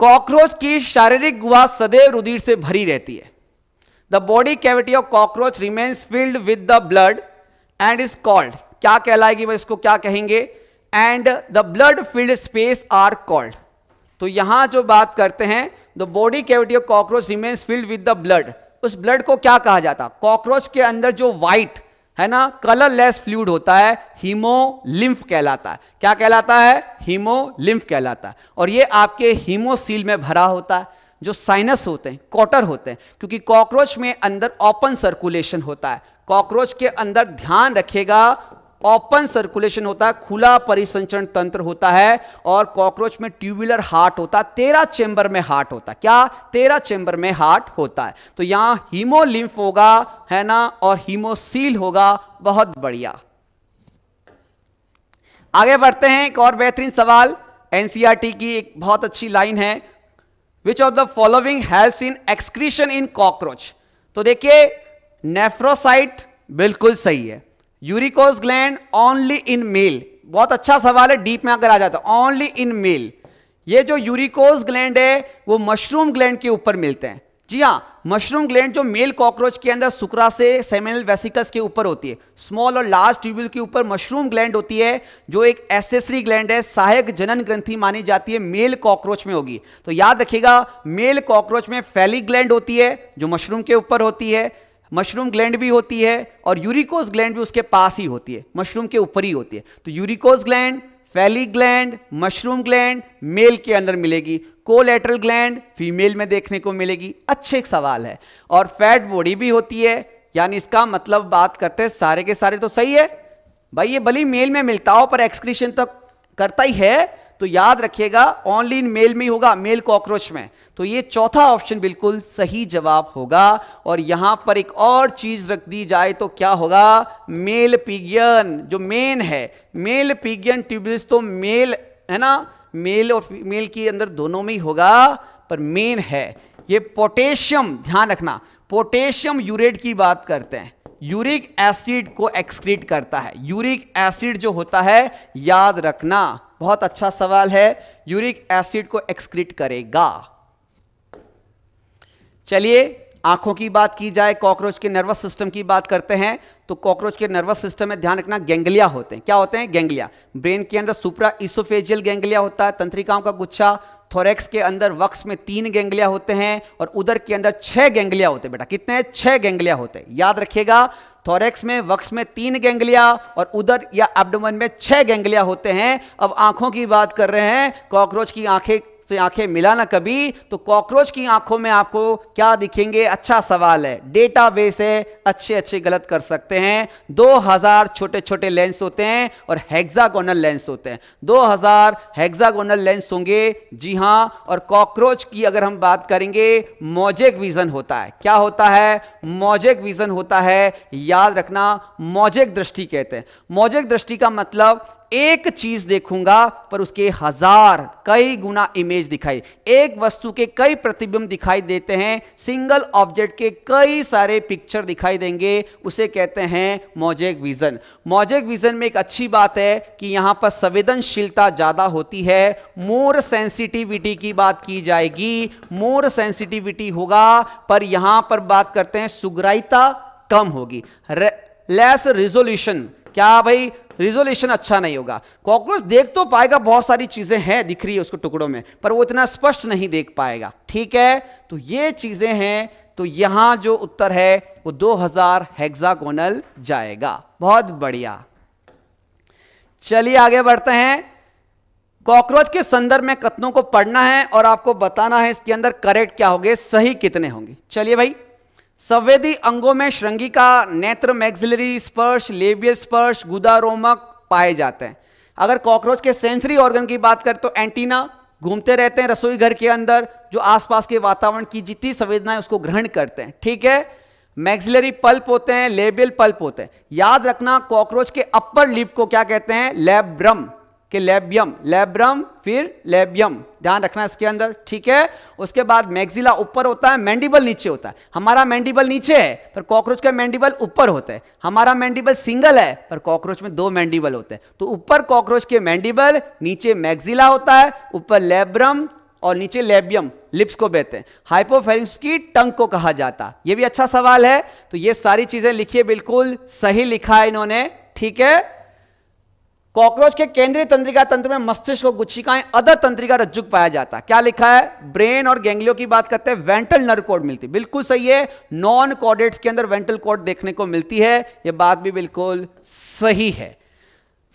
कॉकरोच की शारीरिक गुहा सदैव रुधिर से भरी रहती है the body cavity of cockroach remains filled with the blood and is called क्या कहलाएगी वह इसको क्या कहेंगे and the blood filled space are called तो यहां जो बात करते हैं the body cavity of cockroach remains filled with the blood उस ब्लड को क्या कहा जाता कॉकरोच के अंदर जो व्हाइट है ना कलरलेस फ्लूड होता है हीमोलिम्फ कहलाता है क्या कहलाता है हीमोलिम्फ कहलाता है और ये आपके हीमोसील में भरा होता है जो साइनस होते हैं कॉटर होते हैं क्योंकि कॉकरोच में अंदर ओपन सर्कुलेशन होता है कॉकरोच के अंदर ध्यान रखेगा ओपन सर्कुलेशन होता है खुला परिसंचरण तंत्र होता है और कॉकरोच में ट्यूबुलर हार्ट होता है तेरह चेंबर में हार्ट होता है क्या तेरह चेंबर में हार्ट होता है तो यहां हीमोलिम्फ होगा है ना और हीमोसील होगा बहुत बढ़िया आगे बढ़ते हैं एक और बेहतरीन सवाल एनसीआरटी e की एक बहुत अच्छी लाइन है which of the following helps in excretion in cockroach तो देखिए नेफ्रोसाइट बिल्कुल सही है uricose gland only in male बहुत अच्छा सवाल है डीप में अगर आ जाता है ओनली इन मेल ये जो यूरिकोज ग्लैंड है वो मशरूम ग्लैंड के ऊपर मिलते हैं जी हाँ मशरूम ग्लैंड जो मेल कॉकरोच के अंदर सुकरा से सेमिनल वेसिकल्स के ऊपर होती है स्मॉल और लार्ज ट्यूब्यूल के ऊपर मशरूम ग्लैंड होती है जो एक एसेसरी ग्लैंड है सहायक जनन ग्रंथि मानी जाती है मेल कॉकरोच में होगी तो याद रखिएगा मेल कॉकरोच में फैली ग्लैंड होती है जो मशरूम के ऊपर होती है मशरूम ग्लैंड भी होती है और यूरिकोज ग्लैंड भी उसके पास ही होती है मशरूम के ऊपर ही होती है तो uricose gland phallic gland mushroom gland male के अंदर मिलेगी कोलेटरल ग्लैंड फीमेल में देखने को मिलेगी अच्छे एक सवाल है और फैट बॉडी भी होती है यानी इसका मतलब बात करते हैं सारे के सारे तो सही है भाई ये भली मेल में मिलता हो पर एक्सक्रीशन तो करता ही है तो याद रखिएगा ऑनलाइन मेल में होगा मेल कॉकरोच में तो ये चौथा ऑप्शन बिल्कुल सही जवाब होगा और यहां पर एक और चीज रख दी जाए तो क्या होगा मेल पिगियन जो मेन है मेल पिगियन ट्यूबलिस तो मेल है ना मेल और फीमेल के अंदर दोनों में ही होगा पर मेन है ये पोटेशियम ध्यान रखना पोटेशियम यूरेट की बात करते हैं यूरिक एसिड को एक्सक्रीट करता है यूरिक एसिड जो होता है याद रखना बहुत अच्छा सवाल है यूरिक एसिड को एक्सक्रीट करेगा चलिए आंखों की बात की जाए कॉकरोच के नर्वस सिस्टम की बात करते हैं तो कॉकरोच के नर्वस सिस्टम में ध्यान रखना गेंगलिया होते हैं क्या होते हैं गेंगलिया ब्रेन के अंदर सुप्रा इसोफेजियल गेंगलिया होता है तंत्रिकाओं का गुच्छा थोरेक्स के अंदर वक्स में तीन गेंगलिया होते हैं और उधर के अंदर छह गेंगलिया होते हैं बेटा कितने छह गेंगलिया होते हैं याद रखिएगा थोरेक्स में वक्स में तीन गेंगलिया और उधर या एब्डोमन में छह गेंगलिया होते हैं अब आंखों की बात कर रहे हैं कॉकरोच की आंखें तो आंखें ना कभी तो कॉकरोच की आंखों में आपको क्या दिखेंगे अच्छा सवाल है डेटा बेस है अच्छे अच्छे गलत कर सकते हैं 2000 छोटे छोटे लेंस होते हैं और हेक्सागोनल लेंस होते हैं 2000 हेक्सागोनल लेंस होंगे जी हां और कॉकरोच की अगर हम बात करेंगे मोजेक विजन होता है क्या होता है मोजेक विजन होता है याद रखना मोजेक दृष्टि कहते हैं मोजेक दृष्टि का मतलब एक चीज देखूंगा पर उसके हजार कई गुना इमेज दिखाई एक वस्तु के कई प्रतिबिंब दिखाई देते हैं सिंगल ऑब्जेक्ट के कई सारे पिक्चर दिखाई देंगे उसे कहते हैं मोजेक विजन मोजेक विजन में एक अच्छी बात है कि यहां पर संवेदनशीलता ज्यादा होती है मोर सेंसिटिविटी की बात की जाएगी मोर सेंसिटिविटी होगा पर यहां पर बात करते हैं सुग्राहिता कम होगी लेस रेजोल्यूशन क्या भाई रिजोल्यूशन अच्छा नहीं होगा कॉकरोच देख तो पाएगा बहुत सारी चीज़ें हैं दिख रही है उसको टुकड़ों में पर वो इतना स्पष्ट नहीं देख पाएगा ठीक है तो ये चीज़ें हैं तो यहां जो उत्तर है वो 2000 हजार हेक्सागोनल जाएगा बहुत बढ़िया चलिए आगे बढ़ते हैं कॉकरोच के संदर्भ में कथनों को पढ़ना है और आपको बताना है इसके अंदर करेक्ट क्या होंगे सही कितने होंगे चलिए भाई संवेदी अंगों में श्रृंगिका नेत्र मैग्जिलरी स्पर्श लेबियल स्पर्श गुदा रोमक पाए जाते हैं अगर कॉकरोच के सेंसरी ऑर्गन की बात करें तो एंटीना घूमते रहते हैं रसोई घर के अंदर जो आसपास के वातावरण की जितनी संवेदनाएं उसको ग्रहण करते हैं ठीक है मैग्जिलरी पल्प होते हैं लेबियल पल्प होते हैं याद रखना कॉकरोच के अपर लिप को क्या कहते हैं लेब्रम कि लेबियम लेब्रम फिर लेबियम ध्यान रखना इसके अंदर ठीक है उसके बाद मैग्जिला ऊपर होता है मैंडिबल नीचे होता है हमारा मैंडिबल नीचे है पर कॉकरोच का मैंडिबल ऊपर होता है हमारा मैंडिबल सिंगल है पर कॉकरोच में दो मैंडिबल होते हैं तो ऊपर कॉकरोच के मैंडिबल नीचे मैग्जिला होता है ऊपर लेब्रम और नीचे लेबियम लिप्स को बहते हैं हाइपोफेरिंग्स की टंग को कहा जाता ये भी अच्छा सवाल है तो ये सारी चीजें लिखिए बिल्कुल सही लिखा है इन्होंने ठीक है कॉकरोच के केंद्रीय तंत्रिका तंत्र में मस्तिष्क और गुच्छिकाएं अदर तंत्रिका रज्जुक पाया जाता है क्या लिखा है ब्रेन और गैंग्लियो की बात करते हैं वेंटल नर्व कोड मिलती बिल्कुल सही है नॉन कॉर्डेट्स के अंदर वेंटल कोड देखने को मिलती है यह बात भी बिल्कुल सही है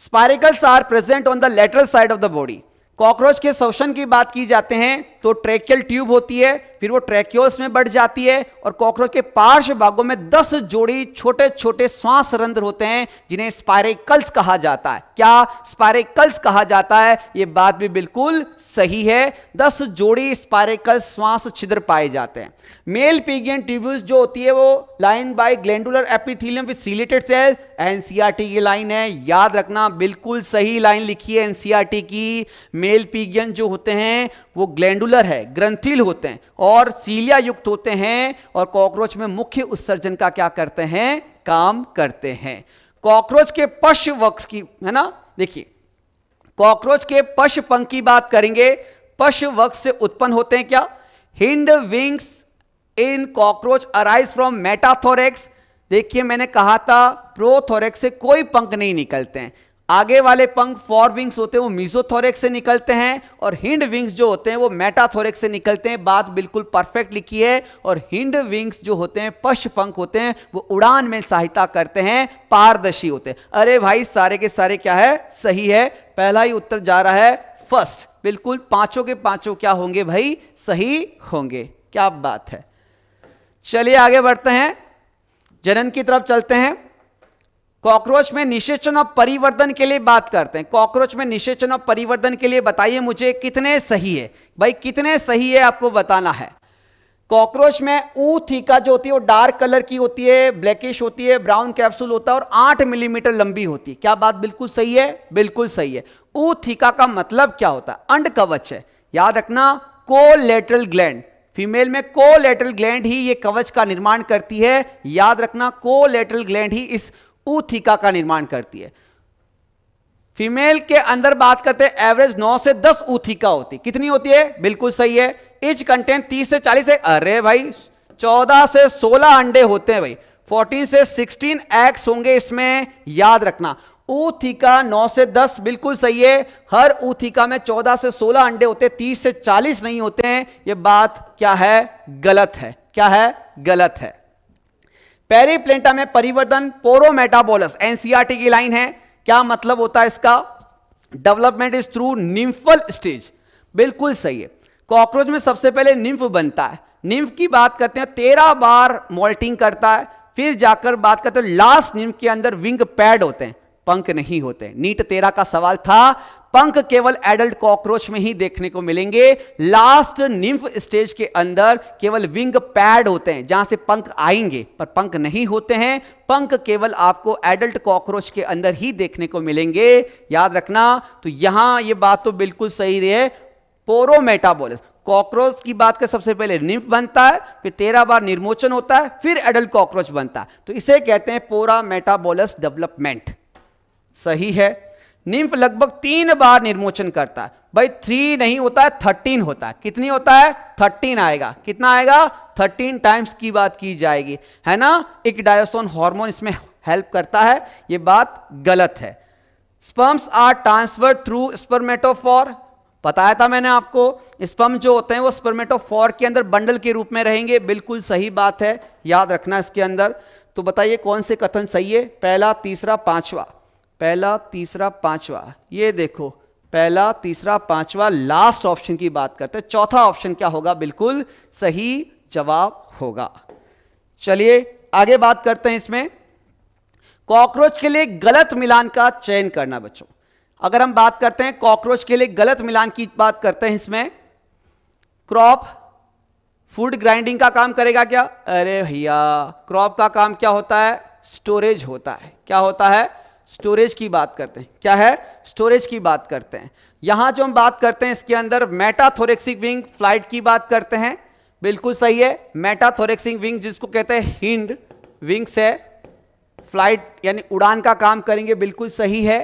spiracles are present on the lateral side of the body cockroach के शोषण की बात की जाते हैं तो ट्रेकियल ट्यूब होती है फिर वो ट्रेक्योल्स में बढ़ जाती है और कॉकरोच के पार्श्व भागों में 10 जोड़ी छोटे छोटे श्वास रंध्र होते हैं जिन्हें स्पायरेकल्स कहा जाता है क्या स्पायरेकल्स कहा जाता है ये बात भी बिल्कुल सही है 10 जोड़ी स्पायरेकल्स श्वास छिद्र पाए जाते हैं मेल पीगियन ट्यूब्यूल्स जो होती है वो line by glandular epithelium with ciliated cell NCERT की लाइन है याद रखना बिल्कुल सही लाइन लिखी है एनसीईआरटी की मेल पीगियन जो होते हैं वो ग्लैंडुलर सेलुलर है ग्रंथिल होते हैं और सीलिया युक्त होते हैं और कॉकरोच में मुख्य उत्सर्जन का क्या करते हैं काम करते हैं कॉकरोच के पश्च वक्ष की है ना देखिए कॉकरोच के पश पंख की बात करेंगे पश वक्ष से उत्पन्न होते हैं क्या hind wings in cockroach arise from metathorax देखिए मैंने कहा था प्रोथोरेक्स से कोई पंख नहीं निकलते हैं आगे वाले पंख फॉर विंग्स होते हैं वो मीजोथोरेक्स से निकलते हैं और हिंड विंग्स जो होते हैं वो मेटाथोरेक्स से निकलते हैं बात बिल्कुल परफेक्ट लिखी है और हिंड विंग्स जो होते हैं पश्च पंख होते हैं वो उड़ान में सहायता करते हैं पारदर्शी होते हैं अरे भाई सारे के सारे क्या है सही है पहला ही उत्तर जा रहा है फर्स्ट बिल्कुल पांचों के पांचों क्या होंगे भाई सही होंगे क्या बात है चलिए आगे बढ़ते हैं जनन की तरफ चलते हैं कॉकरोच में निषेचन और परिवर्तन के लिए बात करते हैं कॉकरोच में निषेचन और परिवर्तन के लिए बताइए मुझे कितने सही है भाई कितने सही है आपको बताना है कॉकरोच में ऊ थीका जो होती है वो डार्क कलर की होती है ब्लैकिश होती है ब्राउन कैप्सूल होता है और आठ मिलीमीटर लंबी होती है क्या बात बिल्कुल सही है बिल्कुल सही है ऊ थीका का मतलब क्या होता है अंड कवच है याद रखना कोलेटरल ग्लैंड फीमेल में कोलेटरल ग्लैंड ही ये कवच का निर्माण करती है याद रखना कोलेटरल ग्लैंड ही इस ऊथिका का निर्माण करती है फीमेल के अंदर बात करते हैं एवरेज 9 से 10 ऊथिका होती कितनी होती है बिल्कुल सही है इच कंटेंट 30 से 40 से अरे भाई 14 से 16 अंडे होते हैं भाई 14 से 16 एक्स होंगे इसमें याद रखना ऊथिका 9 से 10 बिल्कुल सही है हर ऊथिका में 14 से 16 अंडे होते हैं 30 से 40 नहीं होते हैं ये बात क्या है गलत है क्या है गलत है पेरीप्लेंटा में परिवर्तन पोरोमेटाबोलस एनसीआरटी की लाइन है क्या मतलब होता है इसका development is through nymphal stage बिल्कुल सही है कॉकरोच में सबसे पहले निम्फ बनता है निम्फ की बात करते हैं तेरह बार मोल्टिंग करता है फिर जाकर बात करते हैं लास्ट निम्फ के अंदर विंग पैड होते हैं पंख नहीं होते नीट तेरा का सवाल था पंख केवल एडल्ट कॉकरोच में ही देखने को मिलेंगे लास्ट निम्फ स्टेज के अंदर केवल विंग पैड होते हैं जहां से पंख आएंगे पर पंख नहीं होते हैं पंख केवल आपको एडल्ट कॉकरोच के अंदर ही देखने को मिलेंगे याद रखना तो यहां ये बात तो बिल्कुल सही रही है पोरोमेटाबोलिस कॉकरोच की बात कर सबसे पहले निम्फ बनता है फिर तेरह बार निर्मोचन होता है फिर एडल्ट कॉकरोच बनता है तो इसे कहते हैं पोरा मेटाबोलस डेवलपमेंट सही है निम्फ लगभग तीन बार निर्मोचन करता है भाई थ्री नहीं होता है थर्टीन होता है कितनी होता है थर्टीन आएगा कितना आएगा थर्टीन टाइम्स की बात की जाएगी है ना एक डायोसोन हार्मोन इसमें हेल्प करता है ये बात गलत है sperms are transfer through spermatophore बताया था मैंने आपको स्पम जो होते हैं वो स्पर्मेटोफॉर के अंदर बंडल के रूप में रहेंगे बिल्कुल सही बात है याद रखना इसके अंदर तो बताइए कौन से कथन सही है पहला तीसरा पांचवा पहला तीसरा पांचवा ये देखो पहला तीसरा पांचवा लास्ट ऑप्शन की बात करते हैं चौथा ऑप्शन क्या होगा बिल्कुल सही जवाब होगा चलिए आगे बात करते हैं इसमें कॉकरोच के लिए गलत मिलान का चयन करना बच्चों अगर हम बात करते हैं कॉकरोच के लिए गलत मिलान की बात करते हैं इसमें क्रॉप फूड ग्राइंडिंग का काम करेगा क्या अरे भैया क्रॉप का काम क्या होता है स्टोरेज होता है क्या होता है स्टोरेज की बात करते हैं क्या है स्टोरेज की बात करते हैं यहां जो हम बात करते हैं इसके अंदर मेटाथोरेक्सिक विंग फ्लाइट की बात करते हैं बिल्कुल सही है मेटाथोरेक्सिक विंग जिसको कहते हैं हिंड विंग्स है फ्लाइट यानी उड़ान का काम करेंगे बिल्कुल सही है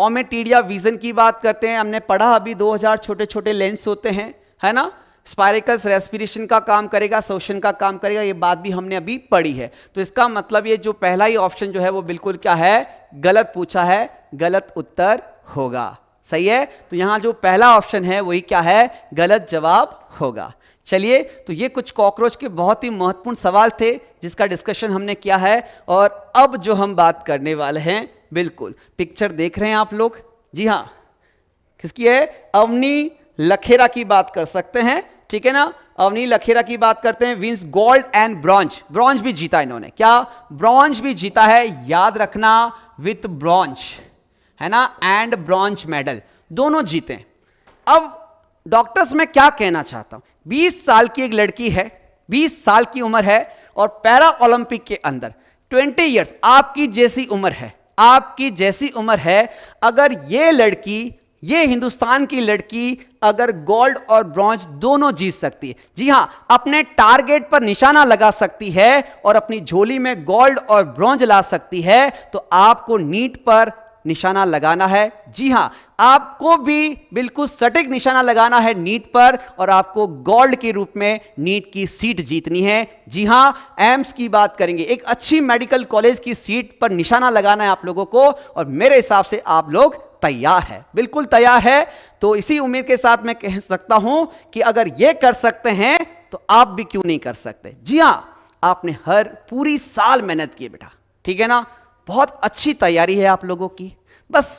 ओमेटीडिया विजन की बात करते हैं हमने पढ़ा अभी 2000 छोटे छोटे लेंस होते हैं है ना स्पाइरिकल्स रेस्पिरेशन का काम करेगा शोषण का काम करेगा ये बात भी हमने अभी पढ़ी है तो इसका मतलब ये जो पहला ही ऑप्शन जो है वो बिल्कुल क्या है गलत पूछा है गलत उत्तर होगा सही है तो यहां जो पहला ऑप्शन है वही क्या है गलत जवाब होगा चलिए तो ये कुछ कॉकरोच के बहुत ही महत्वपूर्ण सवाल थे जिसका डिस्कशन हमने किया है और अब जो हम बात करने वाले हैं बिल्कुल पिक्चर देख रहे हैं आप लोग जी हाँ किसकी है अवनी लखेरा की बात कर सकते हैं ठीक है ना अवनी लखेरा की बात करते हैं wins gold and bronze bronze भी जीता इन्होंने क्या ब्रॉन्ज भी जीता है याद रखना विथ ब्रॉन्ज है ना एंड ब्रॉन्ज मेडल दोनों जीते अब डॉक्टर्स में क्या कहना चाहता हूं 20 साल की एक लड़की है 20 साल की उम्र है और पैरा ओलंपिक के अंदर 20 इयर्स आपकी जैसी उम्र है आपकी जैसी उम्र है अगर ये लड़की ये हिंदुस्तान की लड़की अगर गोल्ड और ब्रॉन्ज दोनों जीत सकती है जी हां अपने टारगेट पर निशाना लगा सकती है और अपनी झोली में गोल्ड और ब्रॉन्ज ला सकती है तो आपको नीट पर निशाना लगाना है जी हां आपको भी बिल्कुल सटीक निशाना लगाना है नीट पर और आपको गोल्ड के रूप में नीट की सीट जीतनी है जी हाँ एम्स की बात करेंगे एक अच्छी मेडिकल कॉलेज की सीट पर निशाना लगाना है आप लोगों को और मेरे हिसाब से आप लोग तैयार है बिल्कुल तैयार है तो इसी उम्मीद के साथ मैं कह सकता हूं कि अगर ये कर सकते हैं तो आप भी क्यों नहीं कर सकते जी हां आपने हर पूरी साल मेहनत की बेटा ठीक है ना बहुत अच्छी तैयारी है आप लोगों की बस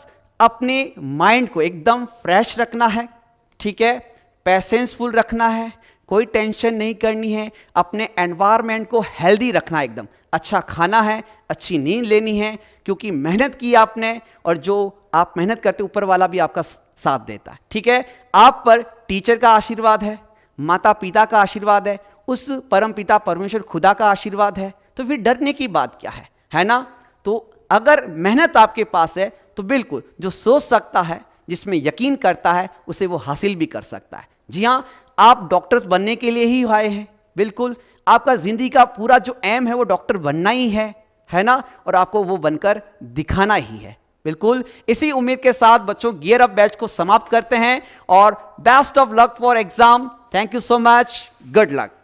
अपने माइंड को एकदम फ्रेश रखना है ठीक है पैसेंसफुल रखना है कोई टेंशन नहीं करनी है अपने एनवायरमेंट को हेल्दी रखना एकदम अच्छा खाना है अच्छी नींद लेनी है क्योंकि मेहनत की आपने और जो आप मेहनत करते ऊपर वाला भी आपका साथ देता है ठीक है आप पर टीचर का आशीर्वाद है माता पिता का आशीर्वाद है उस परम पिता परमेश्वर खुदा का आशीर्वाद है तो फिर डरने की बात क्या है है ना तो अगर मेहनत आपके पास है तो बिल्कुल जो सोच सकता है जिसमें यकीन करता है उसे वो हासिल भी कर सकता है जी हाँ आप डॉक्टर्स बनने के लिए ही आए हैं बिल्कुल आपका ज़िंदगी का पूरा जो एम है वो डॉक्टर बनना ही है है ना और आपको वो बनकर दिखाना ही है बिल्कुल इसी उम्मीद के साथ बच्चों गियर अप बैच को समाप्त करते हैं और best of luck for exam thank you so much good luck